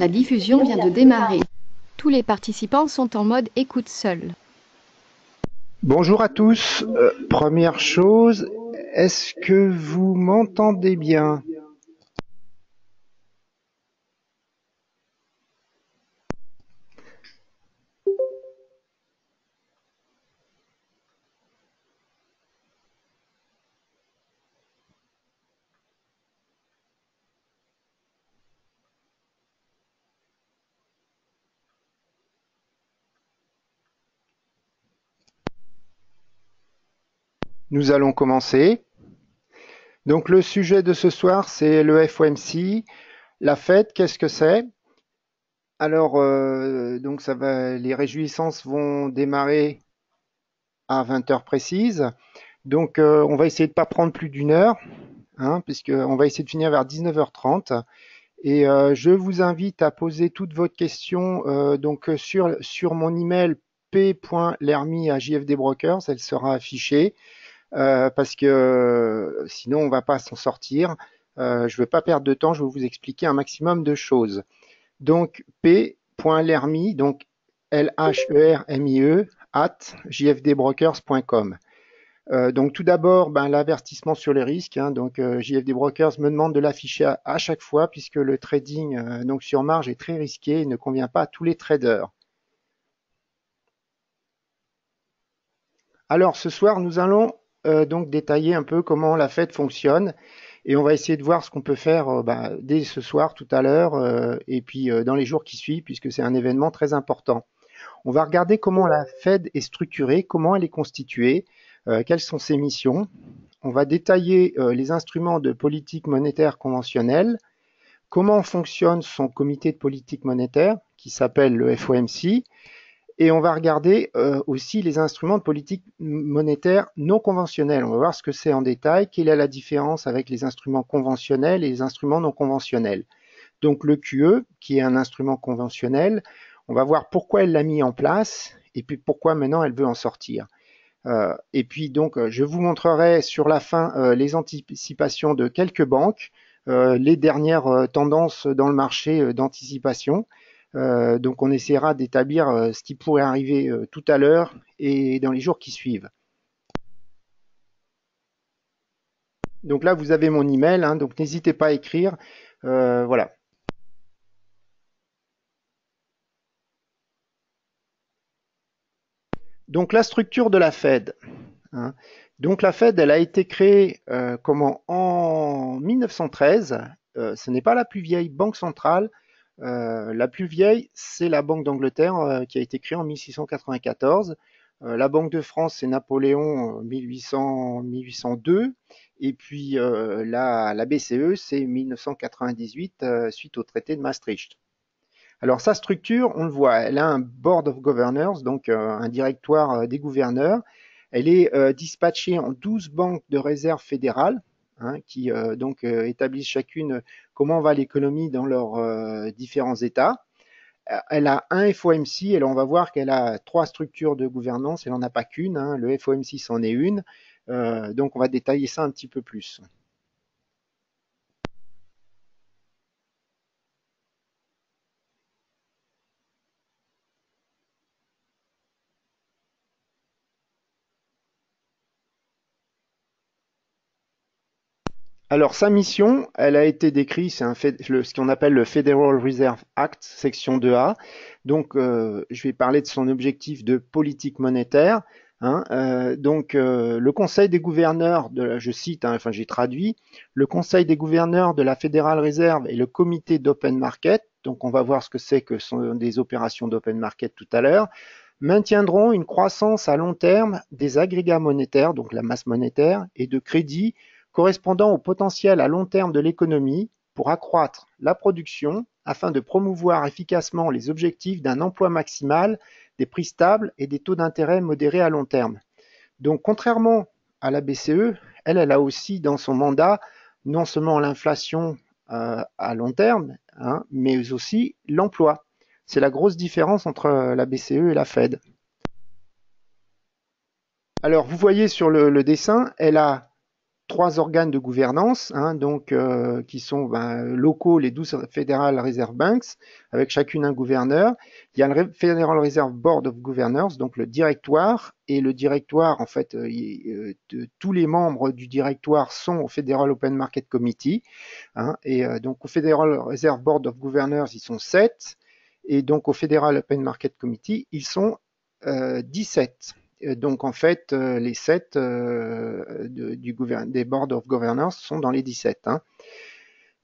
La diffusion vient de démarrer. Tous les participants sont en mode écoute seul. Bonjour à tous. Euh, première chose, est-ce que vous m'entendez bien Nous allons commencer. Donc le sujet de ce soir, c'est le FOMC. La fête, qu'est-ce que c'est Alors, euh, donc ça va, les réjouissances vont démarrer à 20 heures précises. Donc euh, on va essayer de ne pas prendre plus d'une heure, hein, puisqu'on va essayer de finir vers 19h30. Et euh, je vous invite à poser toutes vos questions donc sur, sur mon email p.lermi à JFD Brokers, elle sera affichée. Euh, parce que euh, sinon on ne va pas s'en sortir. Euh, je ne veux pas perdre de temps, je vais vous expliquer un maximum de choses. Donc p.lermi, donc L-H-E-R-M-I-E, e, at jfdbrokers.com. Euh, donc tout d'abord, ben, l'avertissement sur les risques. Hein. donc euh, JFD Brokers me demande de l'afficher à, chaque fois puisque le trading donc sur marge est très risqué et ne convient pas à tous les traders. Alors ce soir, nous allons euh, donc détailler un peu comment la FED fonctionne. Et on va essayer de voir ce qu'on peut faire euh, bah, dès ce soir, tout à l'heure, euh, et puis dans les jours qui suivent, puisque c'est un événement très important. On va regarder comment la Fed est structurée, comment elle est constituée, quelles sont ses missions. On va détailler les instruments de politique monétaire conventionnelle, comment fonctionne son comité de politique monétaire, qui s'appelle le FOMC, et on va regarder euh, aussi les instruments de politique monétaire non conventionnels. On va voir ce que c'est en détail, quelle est la différence avec les instruments conventionnels et les instruments non conventionnels. Donc le QE, qui est un instrument conventionnel, on va voir pourquoi elle l'a mis en place et puis pourquoi maintenant elle veut en sortir. Euh, et puis donc euh, je vous montrerai sur la fin les anticipations de quelques banques, les dernières tendances dans le marché d'anticipation. Euh, donc on essaiera d'établir euh, ce qui pourrait arriver euh, tout à l'heure et dans les jours qui suivent. Donc là, vous avez mon email, hein, donc n'hésitez pas à écrire. voilà. Donc la structure de la Fed. Hein. Donc la Fed, elle a été créée comment en 1913. ce n'est pas la plus vieille banque centrale, euh, la plus vieille, c'est la Banque d'Angleterre euh, qui a été créée en 1694. Euh, la Banque de France, c'est Napoléon 1800, 1802. Et puis la, BCE, c'est 1998 suite au traité de Maastricht. Alors sa structure, on le voit, elle a un board of governors, donc un directoire des gouverneurs. Elle est dispatchée en 12 banques de réserve fédérales. Hein, qui euh, donc euh, établissent chacune comment va l'économie dans leurs euh, différents États. Elle a un FOMC, et là on va voir qu'elle a trois structures de gouvernance, elle n'en a pas qu'une, hein. le FOMC c'en est une, donc on va détailler ça un petit peu plus. Alors sa mission, elle a été décrite, c'est ce qu'on appelle le Federal Reserve Act, section 2A. Donc euh, je vais parler de son objectif de politique monétaire. Hein. Euh, donc euh, le Conseil des gouverneurs, de, je cite, hein, enfin j'ai traduit, le Conseil des gouverneurs de la Fédérale Réserve et le Comité d'Open Market, donc on va voir ce que c'est que sont des opérations d'Open Market tout à l'heure, maintiendront une croissance à long terme des agrégats monétaires, donc la masse monétaire, et de crédit correspondant au potentiel à long terme de l'économie pour accroître la production afin de promouvoir efficacement les objectifs d'un emploi maximal, des prix stables et des taux d'intérêt modérés à long terme. Donc contrairement à la BCE, elle, elle a aussi dans son mandat non seulement l'inflation euh, à long terme, hein, mais aussi l'emploi. C'est la grosse différence entre euh, la BCE et la Fed. Alors vous voyez sur le dessin, elle a trois organes de gouvernance, hein, euh, qui sont ben, locaux, les 12 Federal Reserve Banks, avec chacune un gouverneur. Il y a le Federal Reserve Board of Governors, donc le directoire, et le directoire, en fait, euh, euh, tous les membres du directoire sont au Federal Open Market Committee, hein, et donc au Federal Reserve Board of Governors, ils sont 7 et donc au Federal Open Market Committee, ils sont 17. Euh, donc en fait, euh, les 7 euh, du des boards of governance sont dans les 17. Hein.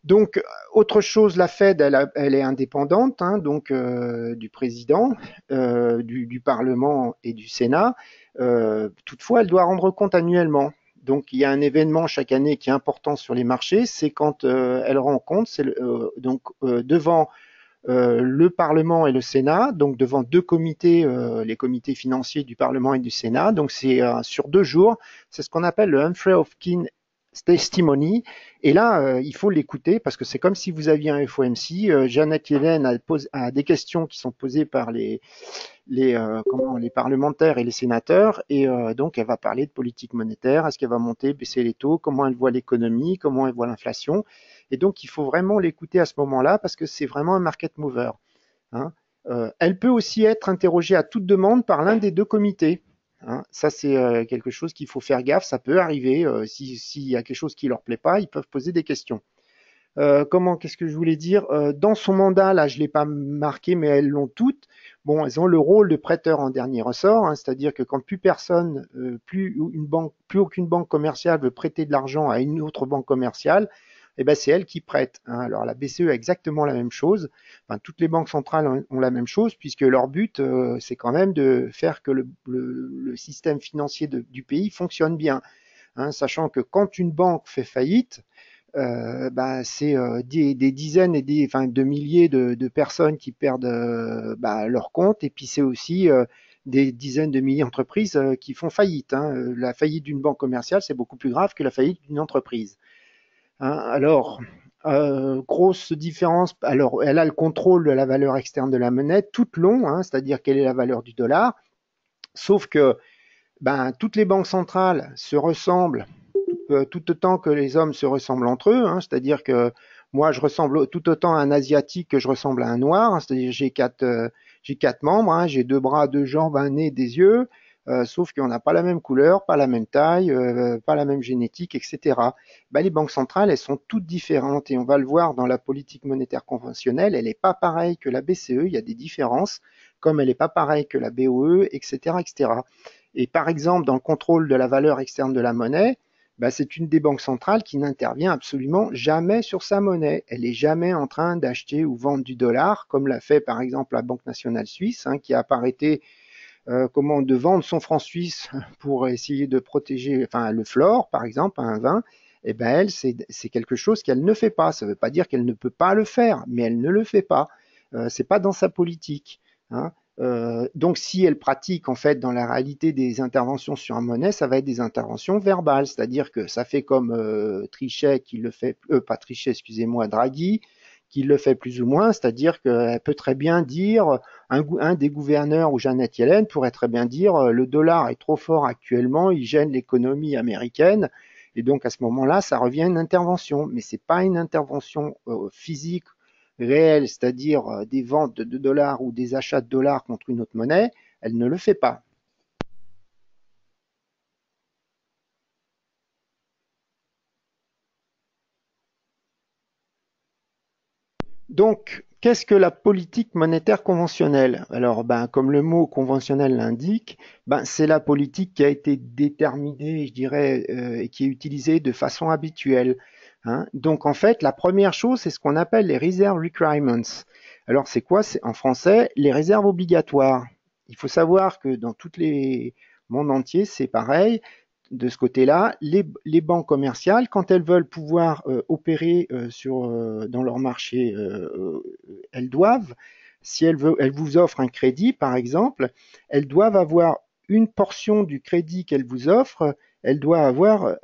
Donc, autre chose, la Fed, elle, est indépendante, hein, donc du président, du, Parlement et du Sénat. toutefois, elle doit rendre compte annuellement. Donc, il y a un événement chaque année qui est important sur les marchés, c'est quand elle rend compte, c'est donc devant euh, le Parlement et le Sénat, donc devant deux comités, euh, les comités financiers du Parlement et du Sénat. Donc c'est euh, sur deux jours. C'est ce qu'on appelle le Humphrey kin Testimony. Et là, il faut l'écouter parce que c'est comme si vous aviez un FOMC. Jeannette Yellen a, pose, des questions qui sont posées par les parlementaires et les sénateurs. Et donc, elle va parler de politique monétaire. Est-ce qu'elle va monter, baisser les taux Comment elle voit l'économie Comment elle voit l'inflation et donc, il faut vraiment l'écouter à ce moment-là parce que c'est vraiment un market mover. Hein. Euh, elle peut aussi être interrogée à toute demande par l'un des deux comités. Hein. Ça, c'est euh, quelque chose qu'il faut faire gaffe. Ça peut arriver. Euh, s'il y a quelque chose qui ne leur plaît pas, ils peuvent poser des questions. comment Qu'est-ce que je voulais dire Dans son mandat, là, je ne l'ai pas marqué, mais elles l'ont toutes. Bon, elles ont le rôle de prêteur en dernier ressort, hein. c'est-à-dire que quand plus personne, plus une banque, plus aucune banque commerciale veut prêter de l'argent à une autre banque commerciale, et eh ben c'est elle qui prête. Hein. Alors la BCE a exactement la même chose. toutes les banques centrales ont la même chose puisque leur but euh, c'est quand même de faire que le, système financier du pays fonctionne bien. Hein. sachant que quand une banque fait faillite, euh, bah, c'est euh, des, dizaines et des, de milliers de, personnes qui perdent bah, leur compte, et puis c'est aussi des dizaines de milliers d'entreprises qui font faillite. Hein. La faillite d'une banque commerciale, c'est beaucoup plus grave que la faillite d'une entreprise. Hein, alors, euh, grosse différence. Alors, elle a le contrôle de la valeur externe de la monnaie toute long, hein, c'est-à-dire quelle est la valeur du dollar. Sauf que ben, toutes les banques centrales se ressemblent euh, tout, autant que les hommes se ressemblent entre eux, hein, c'est-à-dire que moi, je ressemble tout autant à un asiatique que je ressemble à un noir, c'est-à-dire j'ai quatre, euh, j'ai quatre membres, j'ai deux bras, deux jambes, un nez, des yeux. Euh, sauf qu'on n'a pas la même couleur, pas la même taille, euh, pas la même génétique, etc. Bah, les banques centrales, elles sont toutes différentes et on va le voir dans la politique monétaire conventionnelle, elle n'est pas pareille que la BCE, il y a des différences, comme elle n'est pas pareille que la BOE, etc., etc. Et par exemple, dans le contrôle de la valeur externe de la monnaie, bah, c'est une des banques centrales qui n'intervient absolument jamais sur sa monnaie. Elle n'est jamais en train d'acheter ou vendre du dollar, comme l'a fait par exemple la Banque nationale suisse, hein, qui a apparaîté, euh, comment de vendre son franc suisse pour essayer de protéger enfin le flore par exemple un vin eh ben elle c'est quelque chose qu'elle ne fait pas ça ne veut pas dire qu'elle ne peut pas le faire mais elle ne le fait pas Ce euh, c'est pas dans sa politique hein. euh, donc si elle pratique en fait dans la réalité des interventions sur la monnaie ça va être des interventions verbales c'est-à-dire que ça fait comme Trichet qui le fait pas Trichet excusez-moi Draghi qui le fait plus ou moins, c'est-à-dire qu'elle peut très bien dire, un, des gouverneurs ou Jeannette Yellen pourrait très bien dire, euh, le dollar est trop fort actuellement, il gêne l'économie américaine, et donc à ce moment-là, ça revient à une intervention, mais n'est pas une intervention euh, physique réelle, c'est-à-dire euh, des ventes de dollars ou des achats de dollars contre une autre monnaie, elle ne le fait pas. Donc, qu'est-ce que la politique monétaire conventionnelle Alors, ben, comme le mot conventionnel l'indique, ben, c'est la politique qui a été déterminée, je dirais, euh, et qui est utilisée de façon habituelle. Hein. Donc, en fait, la première chose, c'est ce qu'on appelle les reserve requirements. Alors, c'est quoi C'est en français les réserves obligatoires. Il faut savoir que dans tous les mondes entiers, c'est pareil de ce côté-là. Les, banques commerciales, quand elles veulent pouvoir euh, opérer euh, sur, euh, dans leur marché, elles doivent, si elles, elles vous offrent un crédit, par exemple, elles doivent avoir une portion du crédit qu'elles vous offrent, elles doivent avoir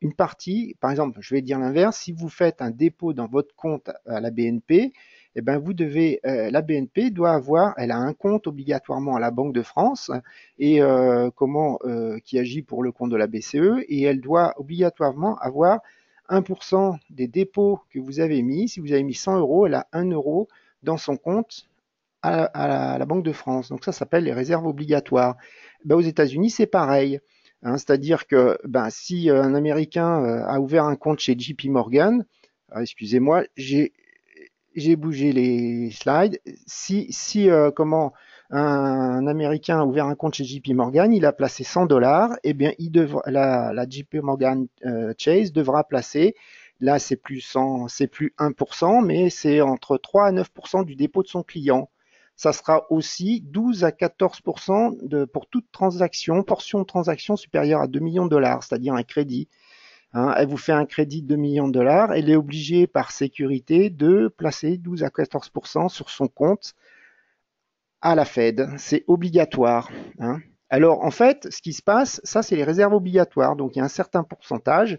une partie, par exemple, je vais dire l'inverse, si vous faites un dépôt dans votre compte à la BNP, eh ben vous devez, euh, la BNP doit avoir, elle a un compte obligatoirement à la Banque de France et euh, comment euh, qui agit pour le compte de la BCE et elle doit obligatoirement avoir 1% des dépôts que vous avez mis. Si vous avez mis 100 euros, elle a 1 euro dans son compte à la, Banque de France. Donc ça, s'appelle les réserves obligatoires. Ben, aux États-Unis, c'est pareil. Hein, c'est-à-dire que ben, si un Américain a ouvert un compte chez JP Morgan, excusez-moi, j'ai j'ai bougé les slides. Si, si euh, comment un, Américain a ouvert un compte chez JP Morgan, il a placé 100 dollars, eh bien, il devra, la, la JP Morgan euh, Chase devra placer, là, c'est plus 100, c'est plus 1%, mais c'est entre 3 à 9% du dépôt de son client. Ça sera aussi 12 à 14% de, pour toute transaction, portion de transaction supérieure à 2 millions de dollars, c'est-à-dire un crédit. Hein, elle vous fait un crédit de 2 millions de dollars. Elle est obligée par sécurité de placer 12 à 14 sur son compte à la Fed. C'est obligatoire. Hein. Alors en fait, ce qui se passe, ça c'est les réserves obligatoires. Donc il y a un certain pourcentage.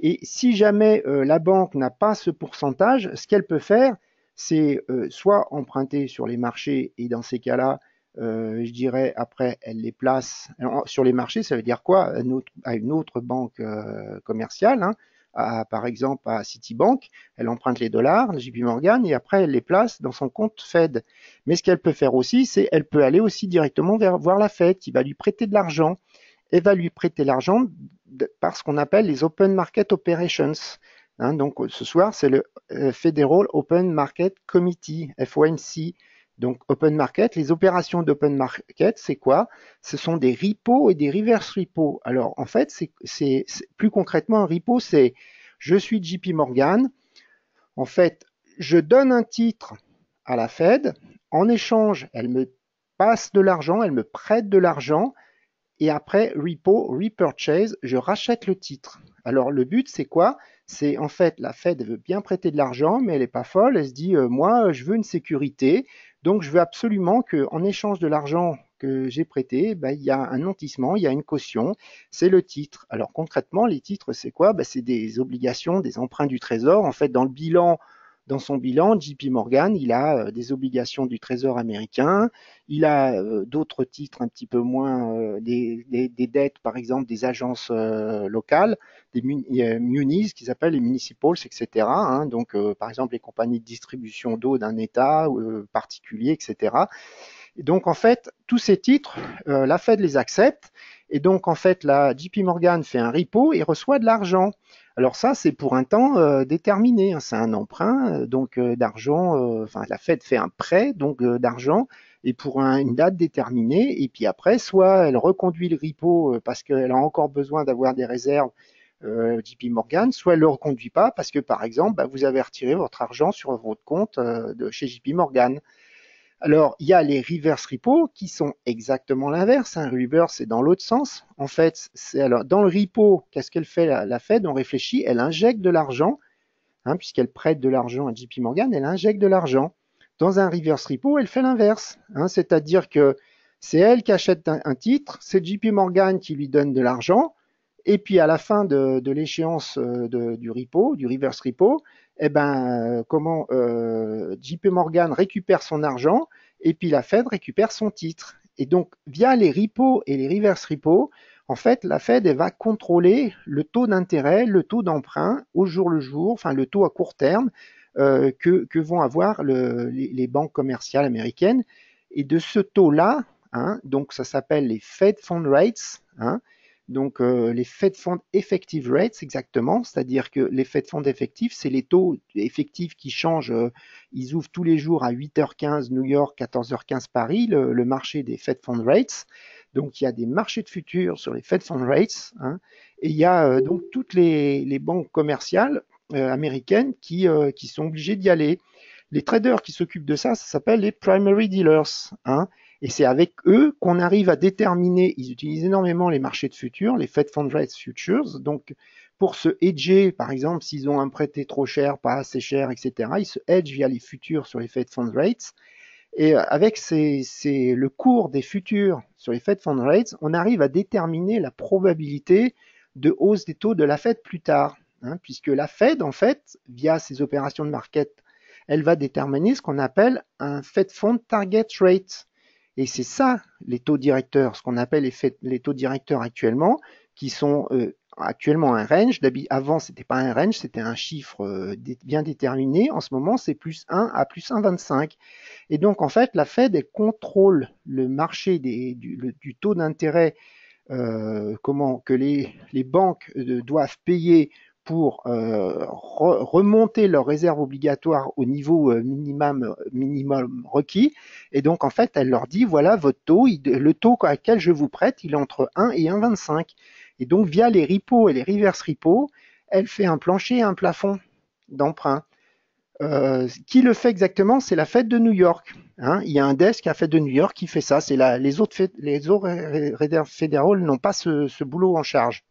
Et si jamais euh, la banque n'a pas ce pourcentage, ce qu'elle peut faire, c'est euh, soit emprunter sur les marchés et dans ces cas-là, euh, je dirais après, elle les place euh, sur les marchés. Ça veut dire quoi à une autre, banque euh, commerciale, hein. par exemple à Citibank, elle emprunte les dollars, JP Morgan, et après elle les place dans son compte Fed. Mais ce qu'elle peut faire aussi, c'est elle peut aller aussi directement vers, voir la Fed qui va lui prêter de l'argent et va lui prêter l'argent par ce qu'on appelle les Open Market Operations. Hein. donc ce soir, c'est le Federal Open Market Committee, FOMC. Donc open market, les opérations d'open market, c'est quoi Ce sont des repos et des reverse repos. Alors en fait, c'est plus concrètement un repo, c'est je suis JP Morgan. En fait, je donne un titre à la Fed. En échange, elle me passe de l'argent, elle me prête de l'argent. Et après, repo, repurchase, je rachète le titre. Alors le but, c'est quoi C'est en fait, la Fed veut bien prêter de l'argent, mais elle n'est pas folle. Elle se dit, euh, moi, je veux une sécurité. Donc je veux absolument qu'en échange de l'argent que j'ai prêté, bah, il y a un nantissement, il y a une caution, c'est le titre. Alors concrètement, les titres, c'est quoi bah, C'est des obligations, des emprunts du trésor. En fait, dans le bilan dans son bilan, JP Morgan, il a euh, des obligations du Trésor américain, il a euh, d'autres titres un petit peu moins, euh, des, des, des, dettes par exemple des agences locales, des munis, qu'ils appellent les municipals, etc. Hein, donc par exemple les compagnies de distribution d'eau d'un État particulier, etc. donc en fait, tous ces titres, la Fed les accepte et donc en fait la JP Morgan fait un repo et reçoit de l'argent. Alors ça, c'est pour un temps euh, déterminé. Hein. c'est un emprunt, euh, donc euh, d'argent. Enfin, la Fed fait un prêt, donc d'argent, et pour une date déterminée. Et puis après, soit elle reconduit le repo parce qu'elle a encore besoin d'avoir des réserves. JP Morgan, soit elle le reconduit pas parce que par exemple, bah, vous avez retiré votre argent sur votre compte de chez JP Morgan. Alors, il y a les reverse repo qui sont exactement l'inverse. Un hein. reverse, c'est dans l'autre sens. En fait, c'est alors dans le repo, qu'est-ce qu'elle fait la, Fed On réfléchit, elle injecte de l'argent, hein, puisqu'elle prête de l'argent à JP Morgan, elle injecte de l'argent. Dans un reverse repo, elle fait l'inverse. Hein. C'est-à-dire que c'est elle qui achète un, titre, c'est JP Morgan qui lui donne de l'argent, et puis à la fin de, de l'échéance euh, du repo, du reverse repo, eh ben, euh, comment euh, JP Morgan récupère son argent et puis la Fed récupère son titre. Et donc, via les repos et les reverse repos, en fait, la Fed va contrôler le taux d'intérêt, le taux d'emprunt au jour le jour, enfin le taux à court terme euh, que, vont avoir les, banques commerciales américaines. Et de ce taux-là, hein, donc ça s'appelle les Fed Fund Rates, hein, donc euh, les Fed Fund Effective Rates, exactement, c'est-à-dire que les Fed Fund effectifs, c'est les taux effectifs qui changent. Euh, ils ouvrent tous les jours à 8h15 New York, 14h15 Paris, le, marché des Fed Fund Rates. Donc il y a des marchés de futurs sur les Fed Fund Rates. Hein. et il y a euh, donc toutes les, les banques commerciales américaines qui, qui sont obligées d'y aller. Les traders qui s'occupent de ça, ça s'appelle les primary dealers. Hein, et c'est avec eux qu'on arrive à déterminer, ils utilisent énormément les marchés de futurs, les Fed Fund Rates Futures, donc pour se hedger, par exemple, s'ils ont un prêté trop cher, pas assez cher, etc., ils se hedge via les futurs sur les Fed Fund Rates. Et euh, avec le cours des futurs sur les Fed Fund Rates, on arrive à déterminer la probabilité de hausse des taux de la Fed plus tard, hein, puisque la Fed, en fait, via ses opérations de market, elle va déterminer ce qu'on appelle un Fed Fund Target Rate. Et c'est ça, les taux directeurs, ce qu'on appelle les, taux directeurs actuellement, qui sont euh, actuellement un range. Avant, ce n'était pas un range, c'était un chiffre euh, bien déterminé. En ce moment, c'est plus 1 à plus 1,25. Et donc, en fait, la Fed, elle contrôle le marché du, taux d'intérêt euh, comment que les, les banques doivent payer pour euh, remonter leur réserve obligatoire au niveau euh, minimum, minimum requis. Et donc, en fait, elle leur dit, voilà, votre taux, le taux à quel je vous prête, il est entre 1 et 1,25. Et donc, via les repos et les reverse repos, elle fait un plancher et un plafond d'emprunt. Euh, qui le fait exactement C'est la fête de New York. Hein. Il y a un desk à la de New York qui fait ça. C'est les autres, les autres fédéraux n'ont pas ce boulot en charge.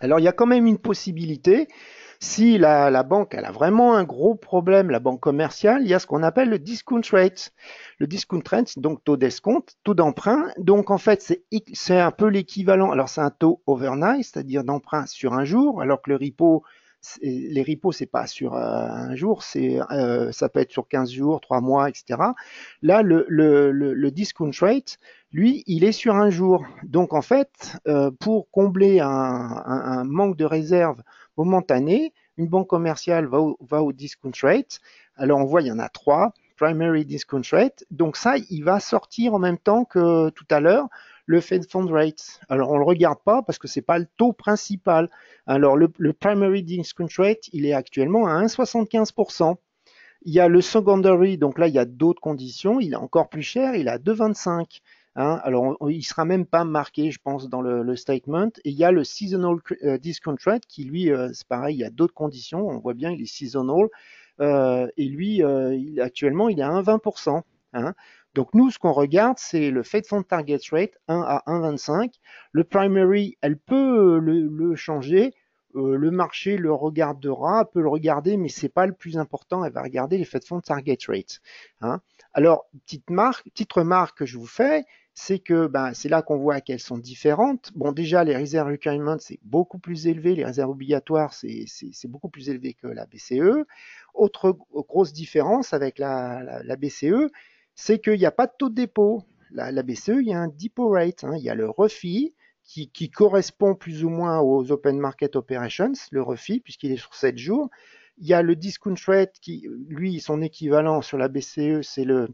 Alors il y a quand même une possibilité, si la, banque elle a vraiment un gros problème, la banque commerciale, il y a ce qu'on appelle le discount rate. Le discount rate, donc taux d'escompte, taux d'emprunt. Donc en fait, c'est un peu l'équivalent. Alors c'est un taux overnight, c'est-à-dire d'emprunt sur un jour, alors que le repo les repos, c'est pas sur un jour, c'est euh, ça peut être sur 15 jours, 3 mois, etc. Là, le, le, discount rate, lui, il est sur un jour. Donc en fait, euh, pour combler un, manque de réserve momentané, une banque commerciale va au, va au discount rate. Alors on voit, il y en a trois primary discount rate. Donc ça, il va sortir en même temps que tout à l'heure le Fed Fund Rate. Alors, on le regarde pas parce que c'est pas le taux principal. Alors, le, primary discount rate, il est actuellement à 1,75%. Il y a le secondary, donc là, il y a d'autres conditions. Il est encore plus cher, il est à 2,25. Hein, alors, il sera même pas marqué, je pense, dans le, statement. Et il y a le seasonal euh, discount rate qui, lui, euh, c'est pareil, il y a d'autres conditions. On voit bien, il est seasonal. Euh, et lui, il, actuellement, il est à 1,20%. Donc nous, ce qu'on regarde, c'est le Fed Fund Target Rate 1 à 1,25. Le primary, elle peut euh, le, changer. Euh, le marché le regardera, peut le regarder, mais ce n'est pas le plus important. Elle va regarder les Fed Target Rate. Hein. Alors, petite, marque, petite remarque que je vous fais, c'est que bah, c'est là qu'on voit qu'elles sont différentes. Bon, déjà, les réserves requirements, c'est beaucoup plus élevé. Les réserves obligatoires, c'est beaucoup plus élevé que la BCE. Autre grosse différence avec la BCE, c'est qu'il n'y a pas de taux de dépôt. La, BCE, il y a un depot rate, hein. il y a le refi qui, correspond plus ou moins aux open market operations, le refi, puisqu'il est sur 7 jours. Il y a le discount rate qui, lui, son équivalent sur la BCE, c'est le,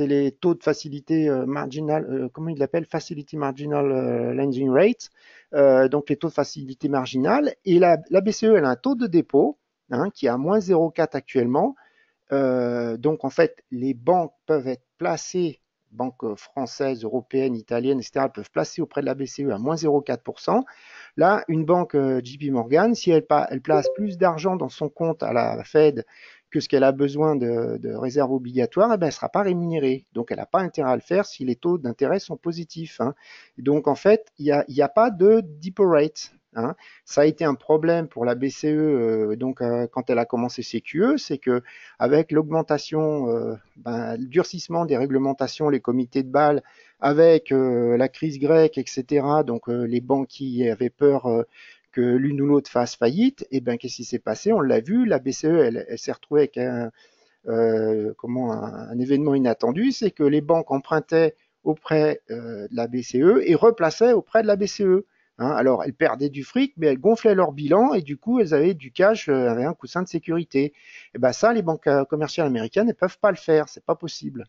les taux de facilité marginal, comment il l'appelle, facility marginal lending rate, donc les taux de facilité marginale. Et la, BCE, elle a un taux de dépôt hein, qui est à moins 0,4 actuellement. Euh, donc en fait, les banques peuvent être placées, banques euh, françaises, européennes, italiennes, etc., peuvent placer auprès de la BCE à moins 0,4%. Là, une banque euh, JP Morgan, si elle, place plus d'argent dans son compte à la Fed que ce qu'elle a besoin de, réserve obligatoire, eh ben, elle ne sera pas rémunérée. Donc, elle n'a pas intérêt à le faire si les taux d'intérêt sont positifs. Hein. Donc, en fait, il n'y a, pas de deeper rate. Hein. Ça a été un problème pour la BCE euh, donc euh, quand elle a commencé ses QE, c'est que avec l'augmentation, euh, ben, le durcissement des réglementations, les comités de Bâle, avec la crise grecque, etc. Donc les banques qui avaient peur que l'une ou l'autre fasse faillite, et bien qu'est-ce qui s'est passé On l'a vu, la BCE, elle, s'est retrouvée avec un, événement inattendu, c'est que les banques empruntaient auprès de la BCE et replaçaient auprès de la BCE. Hein. alors elles perdaient du fric, mais elles gonflaient leur bilan et du coup elles avaient du cash, avec euh, avaient un coussin de sécurité. Et eh bien ça, les banques euh, commerciales américaines ne peuvent pas le faire, c'est pas possible.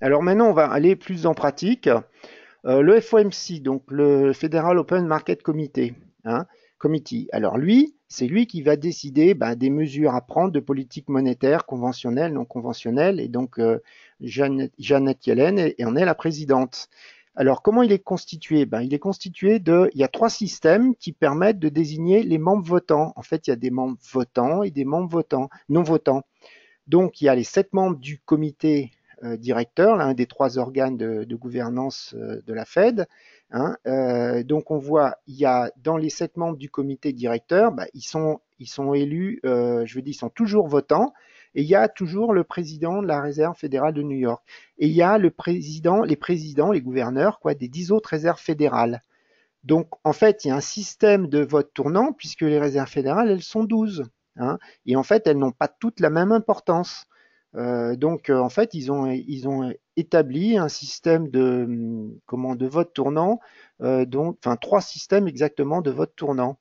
Alors maintenant, on va aller plus en pratique. Euh, le FOMC, donc le Federal Open Market Committee. Hein. Alors lui, c'est lui qui va décider bah, des mesures à prendre de politique monétaire conventionnelle, non conventionnelle. Et donc, euh, Jeannette Yellen en est la présidente. Alors, comment il est constitué ben, Il est constitué de... Il y a trois systèmes qui permettent de désigner les membres votants. En fait, il y a des membres votants et des membres votants, non votants. Donc, il y a les sept membres du comité euh, directeur, l'un des trois organes de, gouvernance euh, de la Fed, Hein, euh, donc on voit, il y a dans les sept membres du comité directeur, bah, ils, sont, élus, euh, je veux dire, ils sont toujours votants. Et il y a toujours le président de la réserve fédérale de New York. Et il y a le président, les présidents, les gouverneurs, quoi, des dix autres réserves fédérales. Donc, en fait, il y a un système de vote tournant puisque les réserves fédérales, elles sont douze, hein, et en fait, elles n'ont pas toutes la même importance. Euh, donc, en fait, ils ont, ils ont établi un système de, hum, comment, de vote tournant, euh, donc, enfin trois systèmes exactement de vote tournant.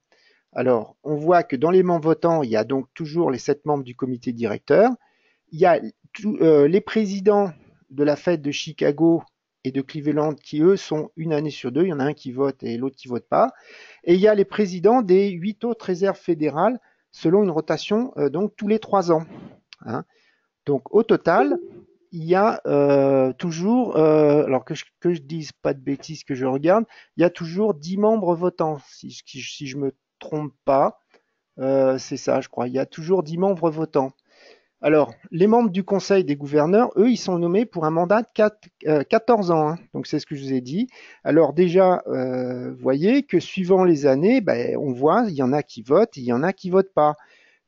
Alors, on voit que dans les membres votants, il y a donc toujours les sept membres du comité directeur. Il y a euh, les présidents de la fête de Chicago et de Cleveland qui, eux, sont une année sur deux. Il y en a un qui vote et l'autre qui vote pas. Et il y a les présidents des huit autres réserves fédérales selon une rotation euh, donc tous les trois ans. Hein. Donc, au total, il y a euh, toujours, euh, alors que je, que dise pas de bêtises que je regarde, il y a toujours 10 membres votants, si, si, ne je me trompe pas. Euh, c'est ça, je crois. Il y a toujours 10 membres votants. Alors, les membres du Conseil des gouverneurs, eux, ils sont nommés pour un mandat de 14 ans. Hein. donc, c'est ce que je vous ai dit. Alors, déjà, vous voyez que suivant les années, ben, on voit, il y en a qui votent, il y en a qui votent pas.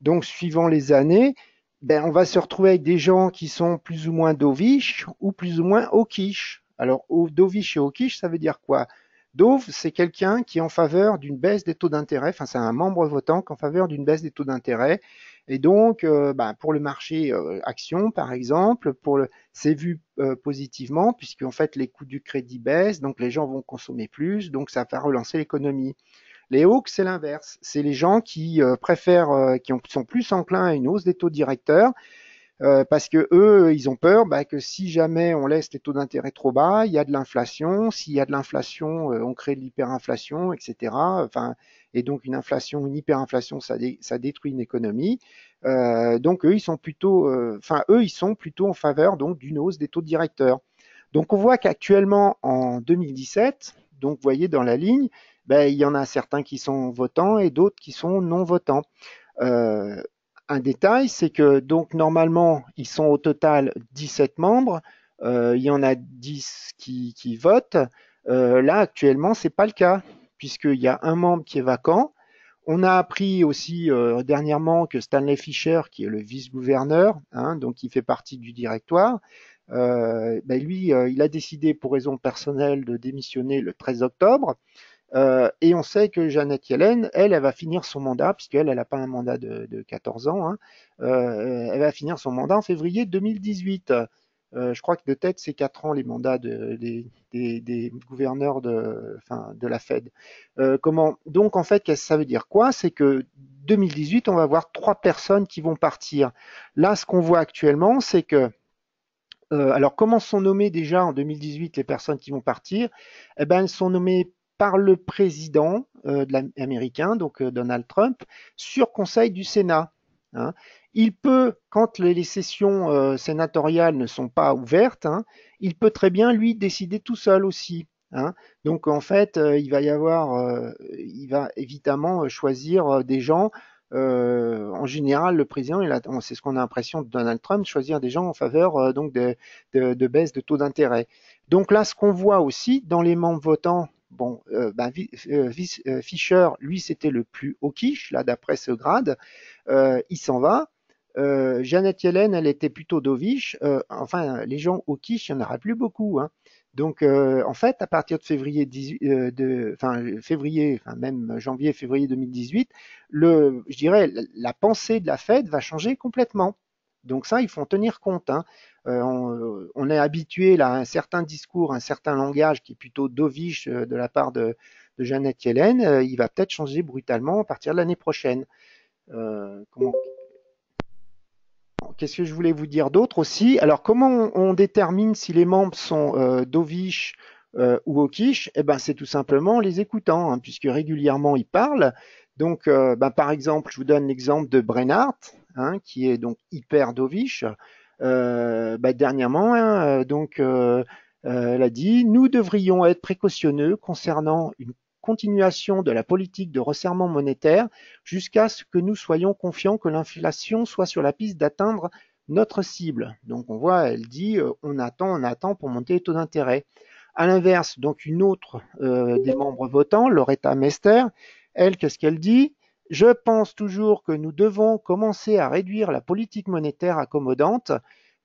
Donc, suivant les années, ben, on va se retrouver avec des gens qui sont plus ou moins dovish ou plus ou moins hawkish. Alors, dovish et hawkish, ça veut dire quoi Dove, c'est quelqu'un qui est en faveur d'une baisse des taux d'intérêt, enfin c'est un membre votant qui est en faveur d'une baisse des taux d'intérêt. Et donc, euh, ben, pour le marché euh, action, par exemple, pour le, c'est vu euh, positivement puisque en fait les coûts du crédit baissent, donc les gens vont consommer plus, donc ça va relancer l'économie. Les hawks, c'est l'inverse. C'est les gens qui euh, préfèrent, euh, qui sont plus enclins à une hausse des taux directeurs. Euh, parce que eux, ils ont peur bah, que si jamais on laisse les taux d'intérêt trop bas, il y a de l'inflation. S'il y a de l'inflation, on crée de l'hyperinflation, etc. et donc une inflation, une hyperinflation, ça, détruit une économie. donc eux, ils sont plutôt, eux, ils sont plutôt en faveur donc d'une hausse des taux directeurs. Donc on voit qu'actuellement en 2017, donc vous voyez dans la ligne, ben, il y en a certains qui sont votants et d'autres qui sont non votants. Euh, un détail, c'est que donc normalement, ils sont au total 17 membres. Euh, il y en a 10 qui, votent. Euh, là, actuellement, ce n'est pas le cas, puisqu'il y a un membre qui est vacant. On a appris aussi dernièrement que Stanley Fischer, qui est le vice-gouverneur, hein, donc qui fait partie du directoire, ben, lui, il a décidé pour raison personnelle de démissionner le 13 octobre. Euh, et on sait que Jeannette Yellen, elle, elle va finir son mandat, puisqu'elle, elle n'a pas un mandat de, 14 ans, hein. euh, elle va finir son mandat en février 2018. Euh, je crois que de tête, c'est 4 ans les mandats des, gouverneurs de, la Fed. Donc, en fait, ça veut dire quoi C'est que 2018, on va avoir trois personnes qui vont partir. Là, ce qu'on voit actuellement, c'est que alors, comment sont nommées déjà en 2018 les personnes qui vont partir Eh bien, elles sont nommées par le président euh, américain, donc euh, Donald Trump, sur conseil du Sénat. Hein. Il peut, quand les, sessions euh, sénatoriales ne sont pas ouvertes, hein, il peut très bien lui décider tout seul aussi. Hein. Donc en fait, il va y avoir, il va évidemment choisir des gens. en général, le président, c'est ce qu'on a l'impression de Donald Trump, choisir des gens en faveur donc de baisse de taux d'intérêt. Donc là, ce qu'on voit aussi dans les membres votants Bon, euh, bah, euh, euh, Fischer, lui, c'était le plus au quiche, là, d'après ce grade. il s'en va. Euh, Jeannette Yellen, elle était plutôt doviche. enfin, les gens au quiche, il n'y en aura plus beaucoup. Hein. Donc, en fait, à partir de février, février, même janvier, février 2018, le, je dirais, la, pensée de la Fed va changer complètement. Donc ça, il faut en tenir compte. Hein. Euh, euh, on, est habitué à un certain discours, un certain langage qui est plutôt dovish euh, de la part de, de Jeannette Yellen. il va peut-être changer brutalement à partir de l'année prochaine. qu'est-ce que je voulais vous dire d'autre aussi Alors, comment on, détermine si les membres sont dovish ou hawkish Eh bien, c'est tout simplement les écoutant, hein, puisque régulièrement ils parlent. Donc, ben, par exemple, je vous donne l'exemple de Brennart, hein, qui est donc hyper dovish. Euh, bah, dernièrement, hein, euh, donc euh, elle a dit nous devrions être précautionneux concernant une continuation de la politique de resserrement monétaire jusqu'à ce que nous soyons confiants que l'inflation soit sur la piste d'atteindre notre cible. Donc on voit, elle dit on attend, on attend pour monter les taux d'intérêt. À l'inverse, donc une autre des membres votants, Loretta Mester, elle, qu'est-ce qu'elle dit je pense toujours que nous devons commencer à réduire la politique monétaire accommodante.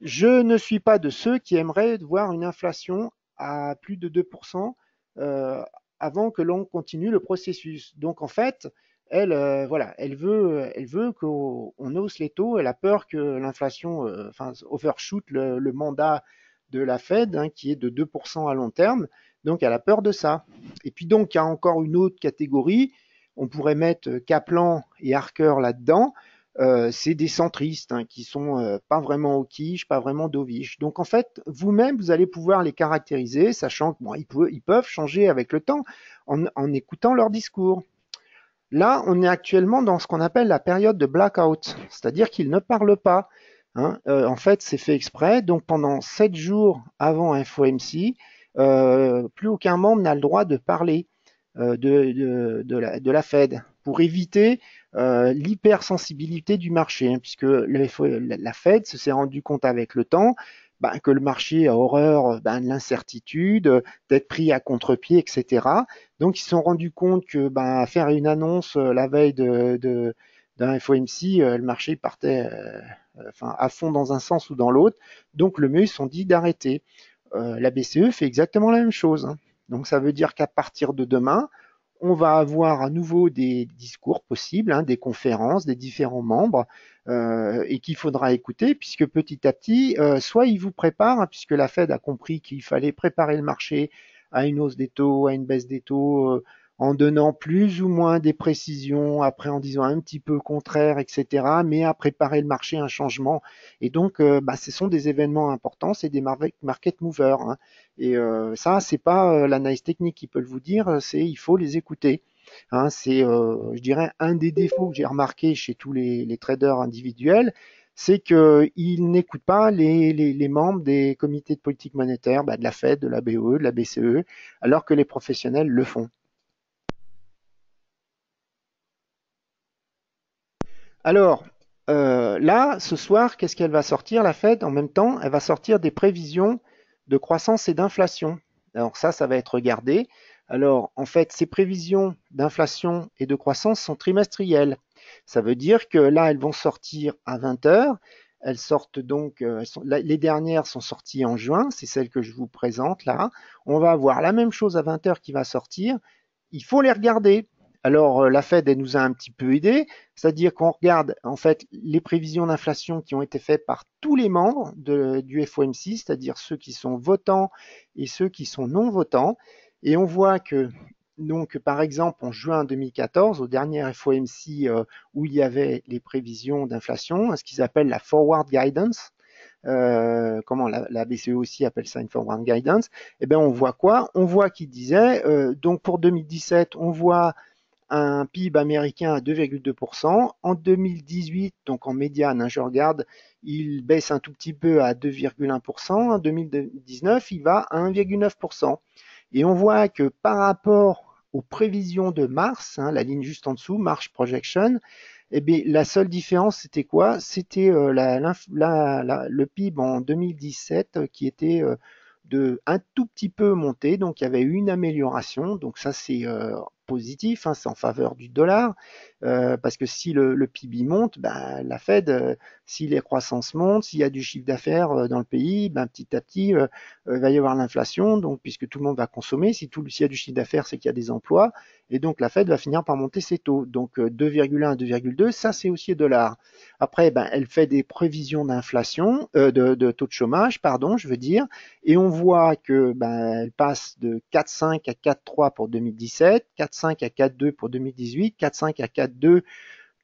Je ne suis pas de ceux qui aimeraient voir une inflation à plus de 2% euh, avant que l'on continue le processus. Donc en fait, elle, euh, voilà, elle veut, qu'on hausse les taux. Elle a peur que l'inflation, euh, overshoot le, mandat de la Fed, hein, qui est de 2% à long terme. Donc elle a peur de ça. Et puis donc, il y a encore une autre catégorie on pourrait mettre euh, Kaplan et Harker là-dedans. Euh, c'est des centristes hein, qui sont euh, pas vraiment au quiche, pas vraiment dovish. Donc en fait, vous-même, vous allez pouvoir les caractériser, sachant qu'ils peuvent, ils peuvent changer avec le temps en, écoutant leur discours. Là, on est actuellement dans ce qu'on appelle la période de blackout, c'est-à-dire qu'ils ne parlent pas. Hein. en fait, c'est fait exprès. Donc pendant sept jours avant InfoMC, plus aucun membre n'a le droit de parler. Euh, de, la, Fed pour éviter euh, l'hypersensibilité du marché, hein, puisque la Fed se s'est rendu compte avec le temps ben, que le marché a horreur ben, de l'incertitude, d'être pris à contre-pied, etc. Donc ils se sont rendus compte que ben, faire une annonce euh, la veille d'un FOMC, le marché partait à fond dans un sens ou dans l'autre. Donc le mieux, ils se sont dit d'arrêter. la BCE fait exactement la même chose. Hein. Donc ça veut dire qu'à partir de demain, on va avoir à nouveau des discours possibles, hein, des conférences, des différents membres, euh, et qu'il faudra écouter, puisque petit à petit, euh, soit ils vous préparent, hein, puisque la Fed a compris qu'il fallait préparer le marché à une hausse des taux, à une baisse des taux, euh, en donnant plus ou moins des précisions, après en disant un petit peu contraire, etc., mais à préparer le marché à un changement. Et donc, euh, bah, ce sont des événements importants, c'est des market movers. Hein. Et ça, euh, ça, c'est pas euh, l'analyse technique qui peut le vous dire, c'est il faut les écouter. Hein. c'est, je dirais, un des défauts que j'ai remarqué chez tous les, traders individuels, c'est qu'ils n'écoutent pas les, membres des comités de politique monétaire, bah, de la Fed, de la BOE, de la BCE, alors que les professionnels le font. Alors, euh, là, ce soir, qu'est-ce qu'elle va sortir, la Fed En même temps, elle va sortir des prévisions de croissance et d'inflation. Alors ça, ça va être regardé. Alors, en fait, ces prévisions d'inflation et de croissance sont trimestrielles. Ça veut dire que là, elles vont sortir à 20 heures. Elles sortent donc, euh, les dernières sont sorties en juin, c'est celle que je vous présente là. On va avoir la même chose à 20 h qui va sortir. Il faut les regarder alors euh, la Fed, nous a un petit peu aidé, c'est-à-dire qu'on regarde en fait les prévisions d'inflation qui ont été faites par tous les membres du FOMC, c'est-à-dire ceux qui sont votants et ceux qui sont non votants, et on voit que donc par exemple en juin 2014, au dernier FOMC euh, où il y avait les prévisions d'inflation, hein, ce qu'ils appellent la forward guidance, euh, comment la, BCE aussi appelle ça une forward guidance, eh bien on voit quoi On voit qu'ils disait, donc pour 2017, on voit un PIB américain à 2,2%. En 2018, donc en médiane, je regarde, il baisse un tout petit peu à 2,1%. En 2019, il va à 1,9%. Et on voit que par rapport aux prévisions de mars, hein, la ligne juste en dessous, Mars Projection, eh bien, la seule différence, c'était quoi C'était euh, le PIB en 2017 euh, qui était euh, de un tout petit peu monté, donc il y avait une amélioration. Donc ça, c'est positif, hein, c'est en faveur du dollar, euh, parce que si le, PIB monte, ben, la Fed, euh, si les croissances montent, s'il y a du chiffre d'affaires euh, dans le pays, ben petit à petit, il va y avoir l'inflation, donc puisque tout le monde va consommer, si tout s'il y a du chiffre d'affaires, c'est qu'il y a des emplois, et donc la Fed va finir par monter ses taux. Donc 2,1, 2,2, ça c'est aussi dollars. Après, ben, elle fait des prévisions d'inflation, de, taux de chômage, pardon, je veux dire, et on voit que ben, elle passe de 4,5 à 4,3 pour 2017, 4,5 à 4,2 pour 2018, 4,5 à 4 2